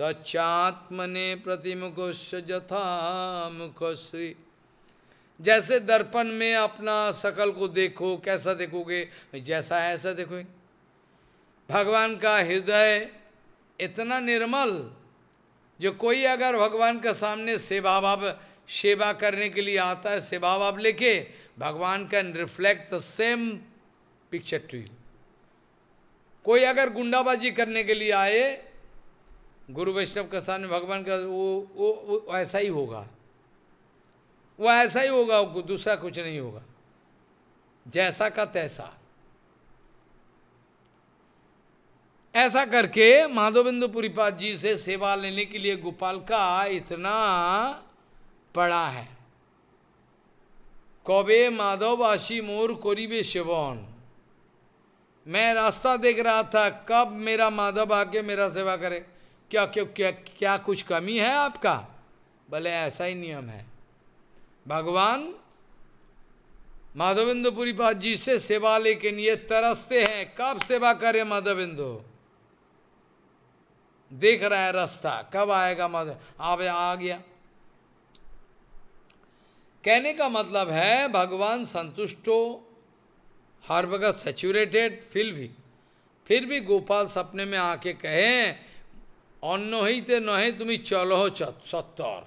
तच्चात्मने प्रतिमुखोश यथा मुखश्री जैसे दर्पण में अपना सकल को देखो कैसा देखोगे जैसा ऐसा देखोगे भगवान का हृदय इतना निर्मल जो कोई अगर भगवान के सामने सेवा भाव सेवा करने के लिए आता है सेवा भाव लेके भगवान can reflect the same picture to you कोई अगर गुंडाबाजी करने के लिए आए गुरु वैष्णव के सामने भगवान का वो, वो ऐसा ही होगा वो ऐसा ही होगा दूसरा कुछ नहीं होगा जैसा का तैसा ऐसा करके माधोबिंदु पुरीपाद जी से सेवा लेने के लिए गोपाल का इतना पड़ा है कौबे माधव आशी मोर कोरीबे शिवौन मैं रास्ता देख रहा था कब मेरा माधव आके मेरा सेवा करे क्या क्या क्या क्या कुछ कमी है आपका भले ऐसा ही नियम है भगवान माधवेंद्रपुरी पाद जी से सेवा लेके लिए तरसते हैं कब सेवा करे माधविंदु देख रहा है रास्ता कब आएगा मत आप आ गया कहने का मतलब है भगवान संतुष्टो हर वगत सेचुरेटेड फिर भी फिर भी गोपाल सपने में आके कहे अन्न ही ते नहे तुम्हें चलो सत्तर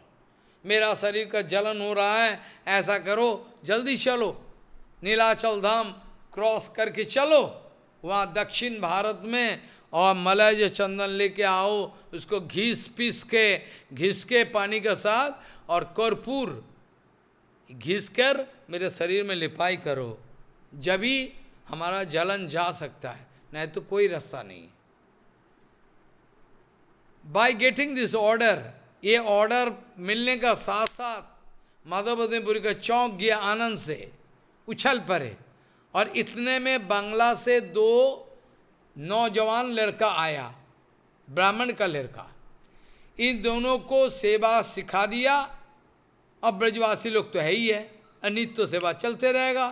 मेरा शरीर का जलन हो रहा है ऐसा करो जल्दी चलो नीलाचल धाम क्रॉस करके चलो वहाँ दक्षिण भारत में और मलय जो चंदन लेके आओ उसको घिस पीस के घिस के पानी के साथ और कर्पूर घिस कर मेरे शरीर में लिपाई करो जब ही हमारा जलन जा सकता है नहीं तो कोई रास्ता नहीं बाय गेटिंग दिस ऑर्डर ये ऑर्डर मिलने का साथ साथ माधवपुरी का चौंक गया आनंद से उछल पड़े और इतने में बांग्ला से दो नौजवान लड़का आया ब्राह्मण का लड़का इन दोनों को सेवा सिखा दिया अब ब्रजवासी लोग तो है ही है अनित तो सेवा चलते रहेगा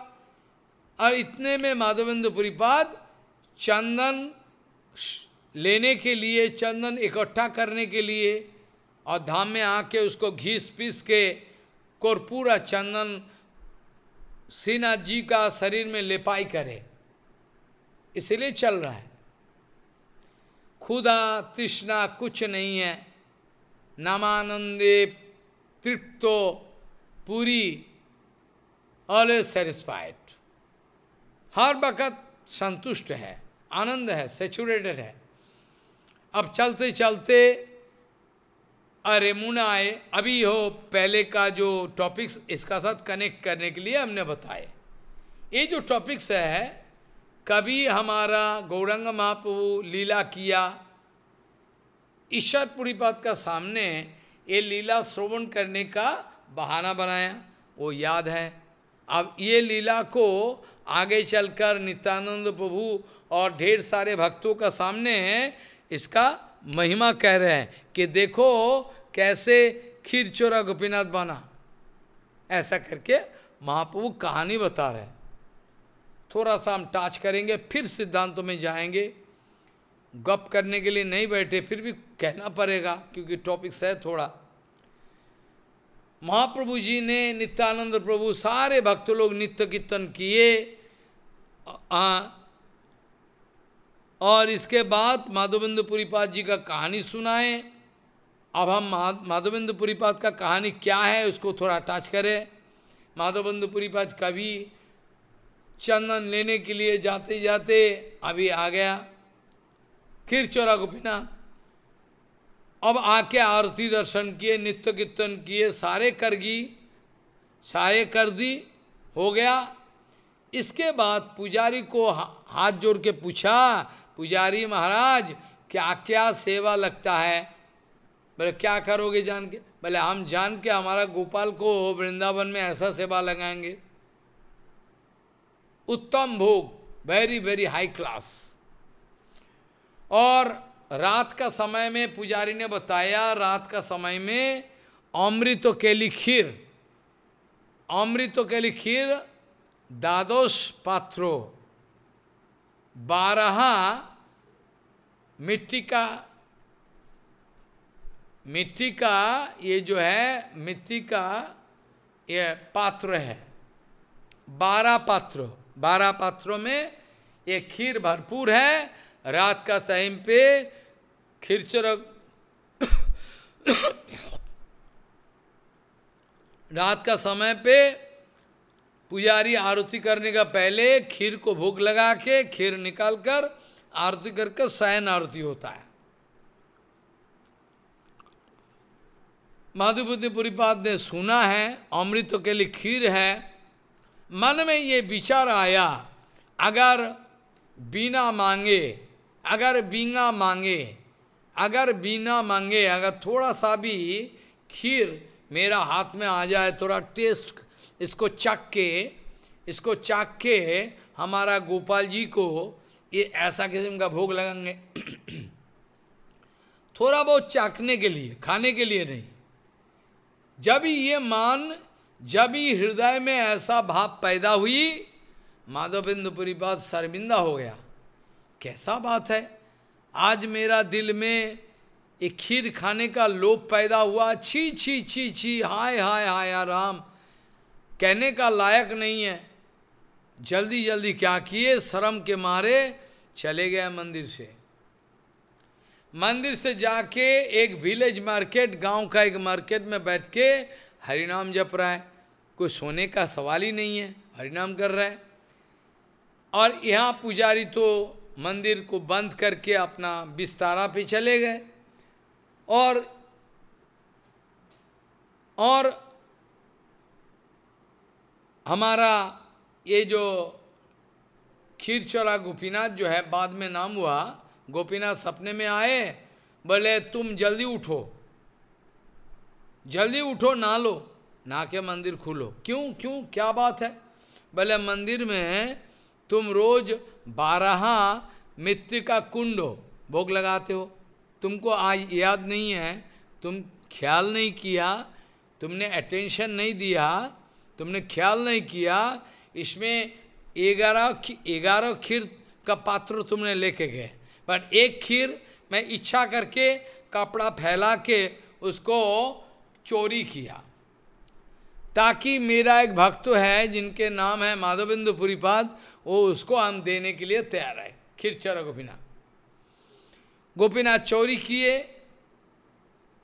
और इतने में माधवेंद्रपुरी पाद चंदन लेने के लिए चंदन इकट्ठा करने के लिए और धाम में आके उसको घीस पीस के कोरपूरा चंदन श्रीनाथ जी का शरीर में लेपाई करे इसलिए चल रहा है खुदा तृष्णा कुछ नहीं है नामानंदे तृप्तो पूरी ऑलवेज सेटिस्फाइड हर वक़्त संतुष्ट है आनंद है सेचुरेटेड है अब चलते चलते अरे मुना आए अभी हो पहले का जो टॉपिक्स इसका साथ कनेक्ट करने के लिए हमने बताए ये जो टॉपिक्स है कभी हमारा गौरंग महाप्रभु लीला किया ईश्वरपुरी पद का सामने ये लीला श्रवण करने का बहाना बनाया वो याद है अब ये लीला को आगे चलकर नित्यानंद प्रभु और ढेर सारे भक्तों का सामने इसका महिमा कह रहे हैं कि देखो कैसे खीर चोरा गोपीनाथ बना ऐसा करके महाप्रभु कहानी बता रहे हैं थोड़ा सा हम टाच करेंगे फिर सिद्धांतों में जाएंगे गप करने के लिए नहीं बैठे फिर भी कहना पड़ेगा क्योंकि टॉपिक्स है थोड़ा महाप्रभु जी ने नित्यानंद प्रभु सारे भक्त लोग नित्य कीर्तन किए और इसके बाद माधवेंद्र पुरीपाद जी का कहानी सुनाए अब हम माधवेंद्र पुरीपाद का कहानी क्या है उसको थोड़ा टच करें माधवेंद्र पुरीपाद कवि चंदन लेने के लिए जाते जाते अभी आ गया खीर चोरा गोपीनाथ अब आके आरती दर्शन किए नित्य कीर्तन किए सारे कर गई सारे कर दी हो गया इसके बाद पुजारी को हाथ जोड़ के पूछा पुजारी महाराज क्या क्या सेवा लगता है बोले क्या करोगे जान के बोले हम जान के हमारा गोपाल को वृंदावन में ऐसा सेवा लगाएंगे उत्तम भोग वेरी वेरी हाई क्लास और रात का समय में पुजारी ने बताया रात का समय में अमृतों के लिए खीर अमृतों के लिए खीर द्वादश पात्रो बारह मिट्टी का मिट्टी का ये जो है मिट्टी का ये पात्र है बारह पात्र बारह पात्रों में ये खीर भरपूर है रात का टाइम पे खीर चरक रात का समय पे पुजारी आरती करने का पहले खीर को भोग लगा के खीर निकाल कर आरती करके शयन आरती होता है माधुपति पुरीपाद ने सुना है अमृत के लिए खीर है मन में ये विचार आया अगर बिना मांगे अगर बीना मांगे अगर बिना मांगे अगर थोड़ा सा भी खीर मेरा हाथ में आ जाए थोड़ा टेस्ट इसको चख के इसको चख के हमारा गोपाल जी को ये ऐसा किस्म का भोग लगाएंगे थोड़ा बहुत चाकने के लिए खाने के लिए नहीं जब ये मान जब ही हृदय में ऐसा भाव पैदा हुई माधविंदपुरी बात शर्मिंदा हो गया कैसा बात है आज मेरा दिल में एक खीर खाने का लोभ पैदा हुआ छी छी छी छी हाय हाय हाय राम कहने का लायक नहीं है जल्दी जल्दी क्या किए शर्म के मारे चले गए मंदिर से मंदिर से जाके एक विलेज मार्केट गांव का एक मार्केट में बैठ के हरिनाम जप रहा है कोई सोने का सवाल ही नहीं है हरिनाम कर रहा है और यहाँ पुजारी तो मंदिर को बंद करके अपना बिस्तारा पे चले गए और और हमारा ये जो खीरचौरा गोपीनाथ जो है बाद में नाम हुआ गोपीनाथ सपने में आए बोले तुम जल्दी उठो जल्दी उठो ना लो ना के मंदिर खुलो क्यों क्यों क्या बात है भले मंदिर में तुम रोज बारह मित्र का कुंड भोग लगाते हो तुमको आज याद नहीं है तुम ख्याल नहीं किया तुमने अटेंशन नहीं दिया तुमने ख्याल नहीं किया इसमें ग्यारह ग्यारह खीर का पात्र तुमने लेके गए पर एक खीर मैं इच्छा करके कपड़ा फैला के उसको चोरी किया ताकि मेरा एक भक्त है जिनके नाम है माधविंदु पुरीपाद वो उसको हम देने के लिए तैयार है चौरा गोपीनाथ गोपीनाथ चोरी किए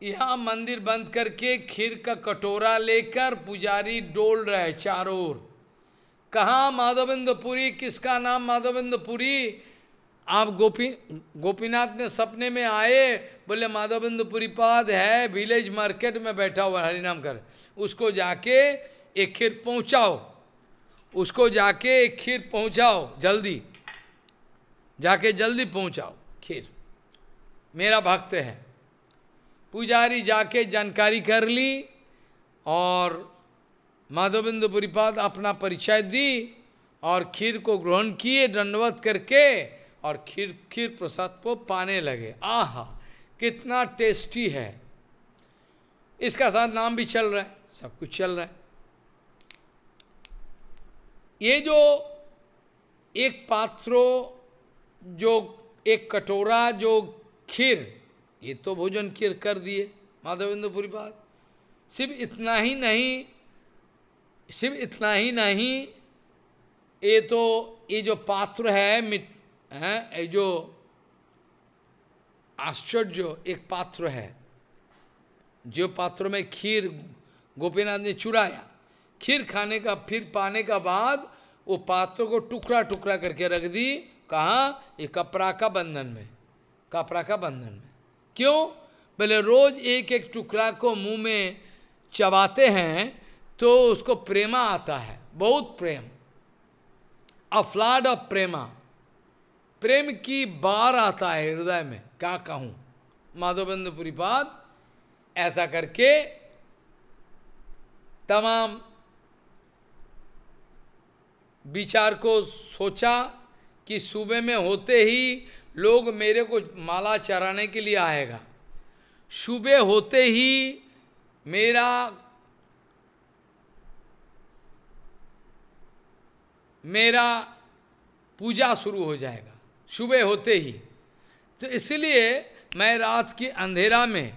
यहाँ मंदिर बंद करके खीर का कटोरा लेकर पुजारी डोल रहे चारों ओर कहाँ माधविंदपुरी किसका नाम माधविंदपुरी आप गोपी गोपीनाथ ने सपने में आए बोले माधवबिंदुपुरी पाद है विलेज मार्केट में बैठा हुआ हरिनाम कर उसको जाके एक खीर पहुंचाओ उसको जाके एक खीर पहुंचाओ जल्दी जाके जल्दी पहुंचाओ खीर मेरा भक्त है पुजारी जाके जानकारी कर ली और माधवबिंदुपुरी पाद अपना परिचय दी और खीर को ग्रहण किए दंडवत करके और खीर खीर प्रसाद को पाने लगे आह कितना टेस्टी है इसका साथ नाम भी चल रहा है सब कुछ चल रहा है ये जो एक पात्रों जो एक कटोरा जो खीर ये तो भोजन खीर कर दिए माधवेंद्रपुरी बात सिर्फ इतना ही नहीं सिर्फ इतना ही नहीं ये तो ये जो पात्र है मिट है जो आश्चर्य एक पात्र है जो पात्र में खीर गोपीनाथ ने चुराया खीर खाने का फिर पाने का बाद वो पात्र को टुकड़ा टुकड़ा करके रख दी कहा ये कपड़ा का बंधन में कपड़ा का बंधन में क्यों बोले रोज एक एक टुकड़ा को मुंह में चबाते हैं तो उसको प्रेमा आता है बहुत प्रेम अ फ्लाड ऑफ प्रेमा प्रेम की बार आता है हृदय में क्या कहूँ माधवेंद्रपुरी पाद ऐसा करके तमाम विचार को सोचा कि सुबह में होते ही लोग मेरे को माला चराने के लिए आएगा सुबह होते ही मेरा मेरा पूजा शुरू हो जाएगा सुबह होते ही तो इसलिए मैं रात के अंधेरा में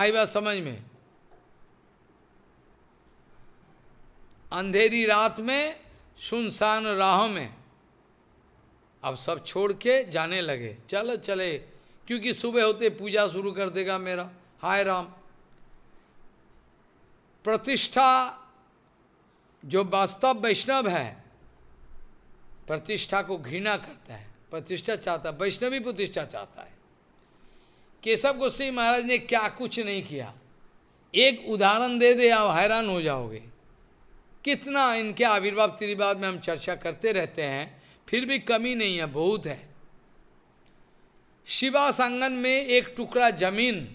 आई बात समझ में अंधेरी रात में सुनसान राह में अब सब छोड़ के जाने लगे चलो चले क्योंकि सुबह होते पूजा शुरू कर देगा मेरा हाय राम प्रतिष्ठा जो वास्तव वैष्णव है प्रतिष्ठा को घृणा करता है प्रतिष्ठा चाहता है वैष्णवी प्रतिष्ठा चाहता है केशव गोस्वामी महाराज ने क्या कुछ नहीं किया एक उदाहरण दे दे आप हैरान हो जाओगे कितना इनके आविर्भाव त्रिवाद में हम चर्चा करते रहते हैं फिर भी कमी नहीं है बहुत है शिवा सांगन में एक टुकड़ा जमीन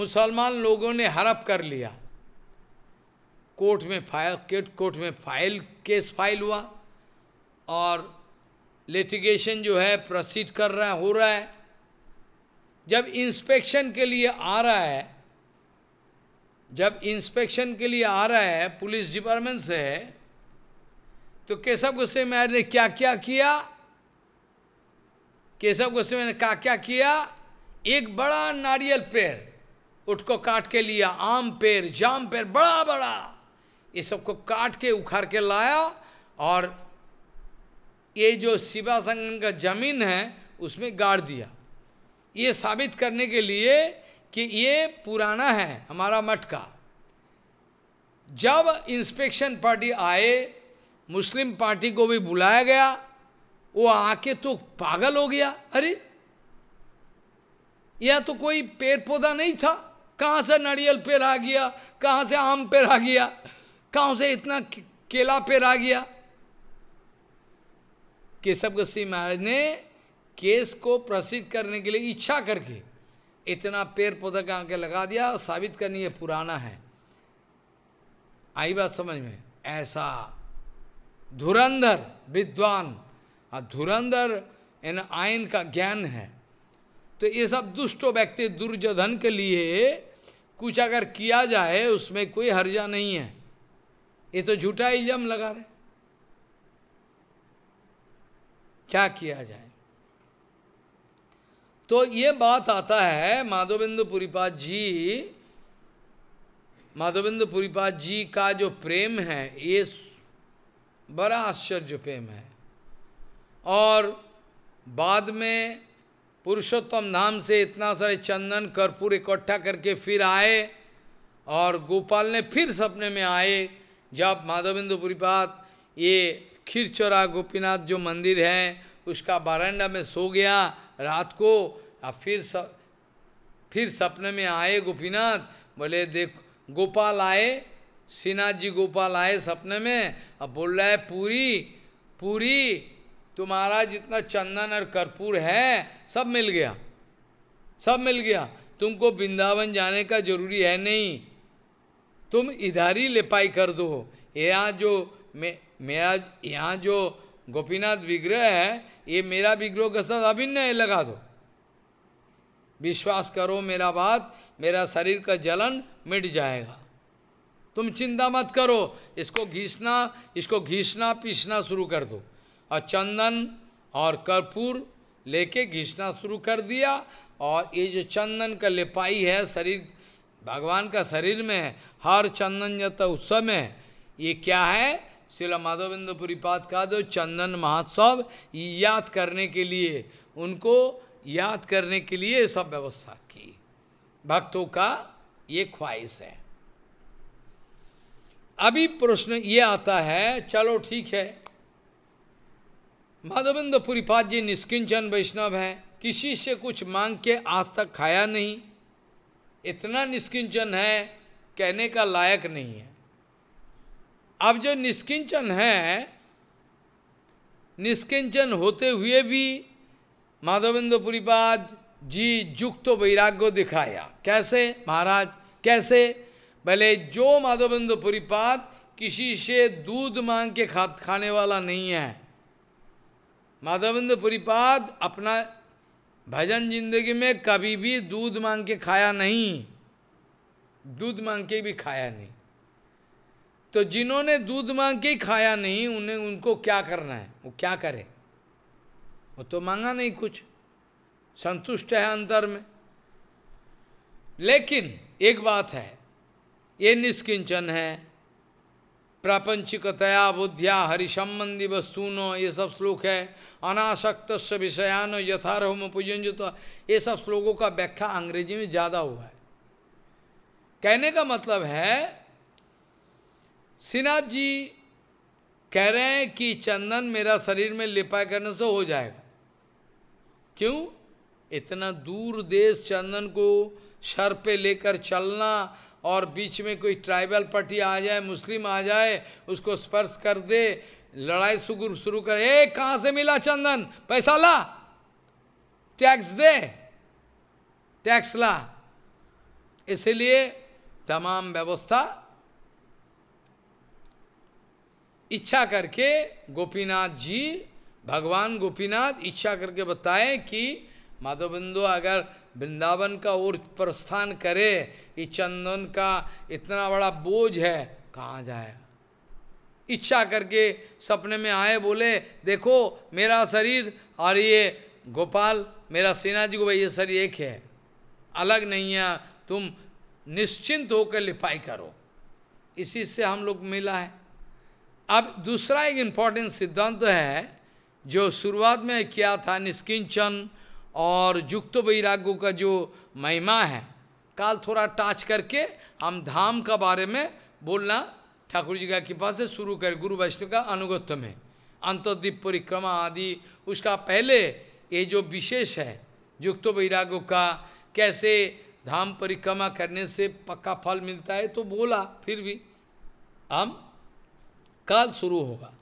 मुसलमान लोगों ने हड़प कर लिया कोर्ट में फाइल कोर्ट में फाइल केस फाइल हुआ और लिटिगेशन जो है प्रोसीड कर रहा है हो रहा है जब इंस्पेक्शन के लिए आ रहा है जब इंस्पेक्शन के लिए आ रहा है पुलिस डिपार्टमेंट से तो केशव गोस्वामी महाराज ने क्या क्या किया केशव गोस्वामी ने क्या क्या किया एक बड़ा नारियल पेड़ को काट के लिया आम पेड़ जाम पेड़ बड़ा बड़ा ये सबको काट के उखाड़ के लाया और ये जो शिवा संगन का जमीन है उसमें गाड़ दिया ये साबित करने के लिए कि ये पुराना है हमारा मठ का जब इंस्पेक्शन पार्टी आए मुस्लिम पार्टी को भी बुलाया गया वो आके तो पागल हो गया अरे यह तो कोई पेड़ पौधा नहीं था कहाँ से नारियल पेड़ आ गया कहाँ से आम पेड़ आ गया कहाँ से इतना केला पेड़ आ गया केशव गोस्वी महाराज ने केस को प्रसिद्ध करने के लिए इच्छा करके इतना पेड़ पौधा का आके लगा दिया और साबित करनी है पुराना है आई बात समझ में ऐसा धुरंधर विद्वान और धुरंधर इन आयन का ज्ञान है तो ये सब दुष्ट व्यक्ति दुर्योधन के लिए कुछ अगर किया जाए उसमें कोई हर्जा नहीं है ये तो झूठा इल्जाम लगा रहे क्या किया जाए तो ये बात आता है माधवेंद्र जी माधवेंद्र जी का जो प्रेम है ये बड़ा आश्चर्य प्रेम है और बाद में पुरुषोत्तम धाम से इतना सारे चंदन कर्पूर इकट्ठा करके फिर आए और गोपाल ने फिर सपने में आए जब माधवेंद्र ये खीरचौरा गोपीनाथ जो मंदिर है उसका बारंडा में सो गया रात को अब फिर सब फिर सपने में आए गोपीनाथ बोले देख गोपाल आए श्रीनाथ जी गोपाल आए सपने में अब बोल रहा है पूरी पूरी तुम्हारा जितना चंदन और कर्पूर है सब मिल गया सब मिल गया तुमको वृंदावन जाने का जरूरी है नहीं तुम इधर ही लिपाई कर दो यहाँ जो मैं मेरा यहाँ जो गोपीनाथ विग्रह है ये मेरा विग्रह के साथ अभिन्न है लगा दो विश्वास करो मेरा बात मेरा शरीर का जलन मिट जाएगा तुम चिंता मत करो इसको घीसना इसको घीसना पीसना शुरू कर दो और चंदन और कर्पूर लेके घीसना शुरू कर दिया और ये जो चंदन का लिपाई है शरीर भगवान का शरीर में हर चंदन जत उत्सव में ये क्या है शिला माधवेंद्र परिपात का जो चंदन महोत्सव याद करने के लिए उनको याद करने के लिए सब व्यवस्था की भक्तों का ये ख्वाहिश है अभी प्रश्न ये आता है चलो ठीक है माधवेंद्र पुरीपाद जी निष्किंचन वैष्णव हैं किसी से कुछ मांग के आज तक खाया नहीं इतना निष्किंचन है कहने का लायक नहीं है अब जो निष्किंचन है निष्किंचन होते हुए भी माधवेंद्र पुरीपाद जी युक्त तो वैराग्य दिखाया कैसे महाराज कैसे भले जो माधवेंद्र किसी से दूध मांग के खा खाने वाला नहीं है माधवेंद्र अपना भजन जिंदगी में कभी भी दूध मांग के खाया नहीं दूध मांग के भी खाया नहीं तो जिन्होंने दूध मांग के ही खाया नहीं उन्हें उनको क्या करना है वो क्या करे वो तो मांगा नहीं कुछ संतुष्ट है अंतर में लेकिन एक बात है ये निष्किंचन है प्रापंचिकतया बुद्धिया हरि संबंधी वस्तुनो ये सब श्लोक है अनासक्त विषयान यथारोह पूजनजुता ये सब श्लोकों का व्याख्या अंग्रेजी में ज़्यादा हुआ है कहने का मतलब है सिन्हा जी कह रहे हैं कि चंदन मेरा शरीर में लिपा करने से हो जाएगा क्यों इतना दूर देश चंदन को सर पे लेकर चलना और बीच में कोई ट्राइबल पार्टी आ जाए मुस्लिम आ जाए उसको स्पर्श कर दे लड़ाई सुगुर शुरू कर कहाँ से मिला चंदन पैसा ला टैक्स दे टैक्स ला इसलिए तमाम व्यवस्था इच्छा करके गोपीनाथ जी भगवान गोपीनाथ इच्छा करके बताए कि माधवबिंदु अगर वृंदावन का ओर प्रस्थान करे ये चंदन का इतना बड़ा बोझ है कहाँ जाएगा इच्छा करके सपने में आए बोले देखो मेरा शरीर और ये गोपाल मेरा सेना जी को भाई ये शरीर एक है अलग नहीं है तुम निश्चिंत होकर लिपाई करो इसी से हम लोग मिला है अब दूसरा एक इम्पॉर्टेंट सिद्धांत तो है जो शुरुआत में किया था निष्किंचन और युक्त वैराग्य का जो महिमा है काल थोड़ा टाच करके हम धाम का बारे में बोलना ठाकुर जी का कृपा से शुरू कर गुरु वैष्णव का अनुगत्य में अंतर्दीप परिक्रमा आदि उसका पहले ये जो विशेष है युक्त वैराग्यों का कैसे धाम परिक्रमा करने से पक्का फल मिलता है तो बोला फिर भी हम काल शुरू होगा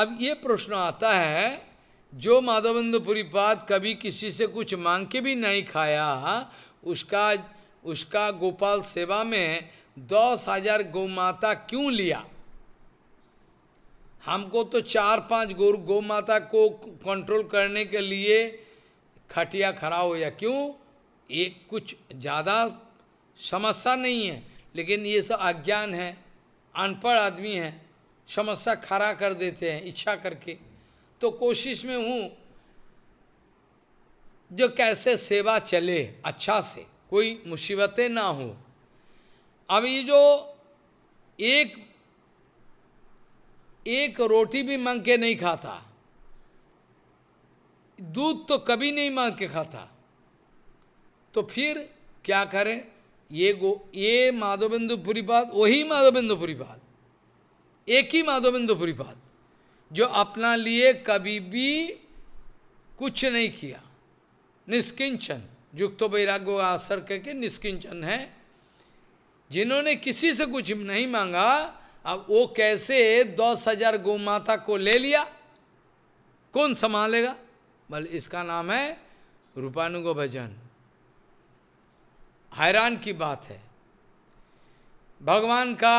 अब ये प्रश्न आता है जो माधवेंद्रपुरी पाद कभी किसी से कुछ मांग के भी नहीं खाया उसका उसका गोपाल सेवा में दस हजार गौ माता क्यों लिया हमको तो चार पांच गौ माता को कंट्रोल करने के लिए खटिया खड़ा हो गया क्यों ये कुछ ज़्यादा समस्या नहीं है लेकिन ये सब अज्ञान है अनपढ़ आदमी है समस्या खड़ा कर देते हैं इच्छा करके तो कोशिश में हूँ जो कैसे सेवा चले अच्छा से कोई मुसीबतें ना हो अब ये जो एक एक रोटी भी मांग के नहीं खाता दूध तो कभी नहीं मांग के खाता तो फिर क्या करें ये गो ये माधवेंदुपुरी बात वही माधवेंदुपुरी बात एक ही माधवेंद्र परिपाद जो अपना लिए कभी भी कुछ नहीं किया निष्किंचन युक्त वैराग्य आसर करके निष्किंचन है जिन्होंने किसी से कुछ नहीं मांगा अब वो कैसे दस हजार गौमाता को ले लिया कौन संभालेगा बल इसका नाम है रूपानुगो भजन हैरान की बात है भगवान का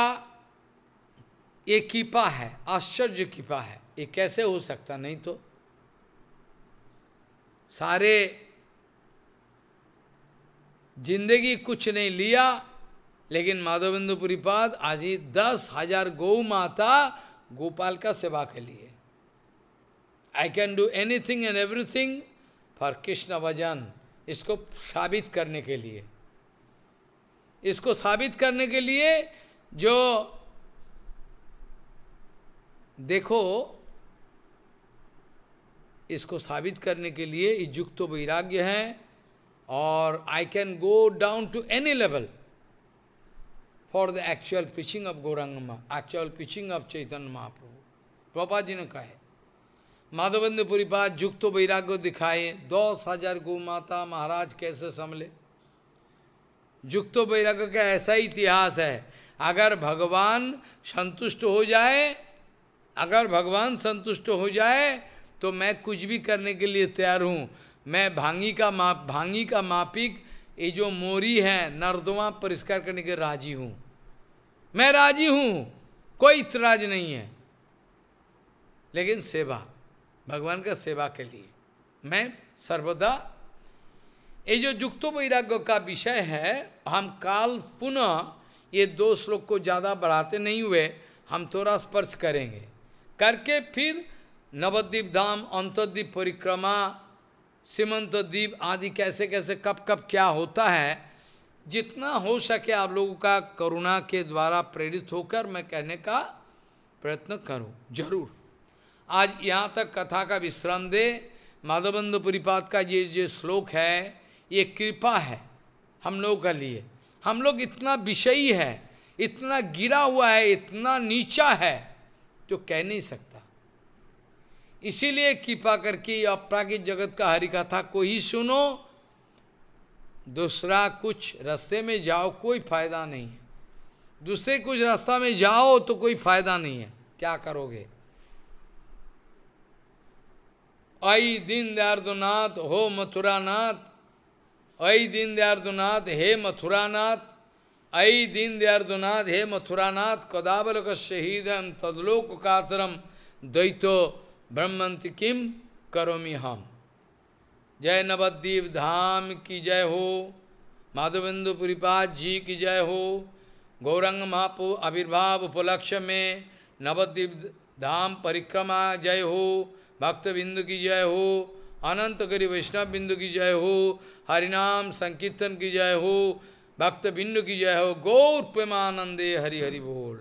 ये कीपा है आश्चर्य कीपा है ये कैसे हो सकता नहीं तो सारे जिंदगी कुछ नहीं लिया लेकिन माधवेंद्र पाद आज ही दस हजार गौ माता गोपाल का सेवा के लिए I can do anything and everything for Krishna भजन इसको साबित करने के लिए इसको साबित करने के लिए जो देखो इसको साबित करने के लिए ये युक्त तो वैराग्य है और I can go down to any level for the actual pitching of गौरंगमा actual pitching of Chaitanya Mahaprabhu Prabha ji ने कहा है माधवेंद्र बात युक्त तो वैराग्य दिखाए दस हजार गो माता महाराज कैसे संभले युक्त तो वैराग्य का ऐसा इतिहास है अगर भगवान संतुष्ट हो जाए अगर भगवान संतुष्ट हो जाए तो मैं कुछ भी करने के लिए तैयार हूँ मैं भांगी का माप भांगी का मापिक ये जो मोरी है नर्दमा परिष्कार करने के राजी हूँ मैं राजी हूँ कोई इतराज नहीं है लेकिन सेवा भगवान का सेवा के लिए मैं सर्वदा ये जो जुक्तो वैराग्य का विषय है हम काल पुनः ये दो श्लोक को ज़्यादा बढ़ाते नहीं हुए हम थोड़ा स्पर्श करेंगे करके फिर नवद्वीप धाम अंतर्द्वीप परिक्रमा सीमंतद्वीप आदि कैसे कैसे कब कब क्या होता है जितना हो सके आप लोगों का करुणा के द्वारा प्रेरित होकर मैं कहने का प्रयत्न करूं जरूर आज यहाँ तक कथा का विश्राम दे माधवबंध परिपात का ये जो श्लोक है ये कृपा है हम लोगों के लिए हम लोग इतना विषयी है इतना गिरा हुआ है इतना नीचा है जो तो कह नहीं सकता इसीलिए कृपा करके अपरागिक जगत का हरि कथा को ही सुनो दूसरा कुछ रास्ते में जाओ कोई फायदा नहीं है दूसरे कुछ रास्ता में जाओ तो कोई फायदा नहीं है क्या करोगे आई दिन दयादुनाथ हो मथुरानाथ आई दीन दयादुनाथ हे मथुरानाथ ऐ दीन दयार्दुनाथ हे मथुरानाथ कदावलक शहीदम तदलोक कातरम द्वैतो ब्रह्मंत किम करोमी हम जय नवद्वीप धाम की जय हो माधवेंदु पुरीपाद जी की जय हो गौरंग महापु आविर्भाव उपलक्ष्य में नवद्वीप धाम परिक्रमा जय हो भक्त बिंदु की जय हो अनंत गरी वैष्णव बिंदु की जय हो हरिनाम संकीर्तन की जय हो Bhakta Bindu ki jai ho, Gaur Premanande Hari Hari Bol.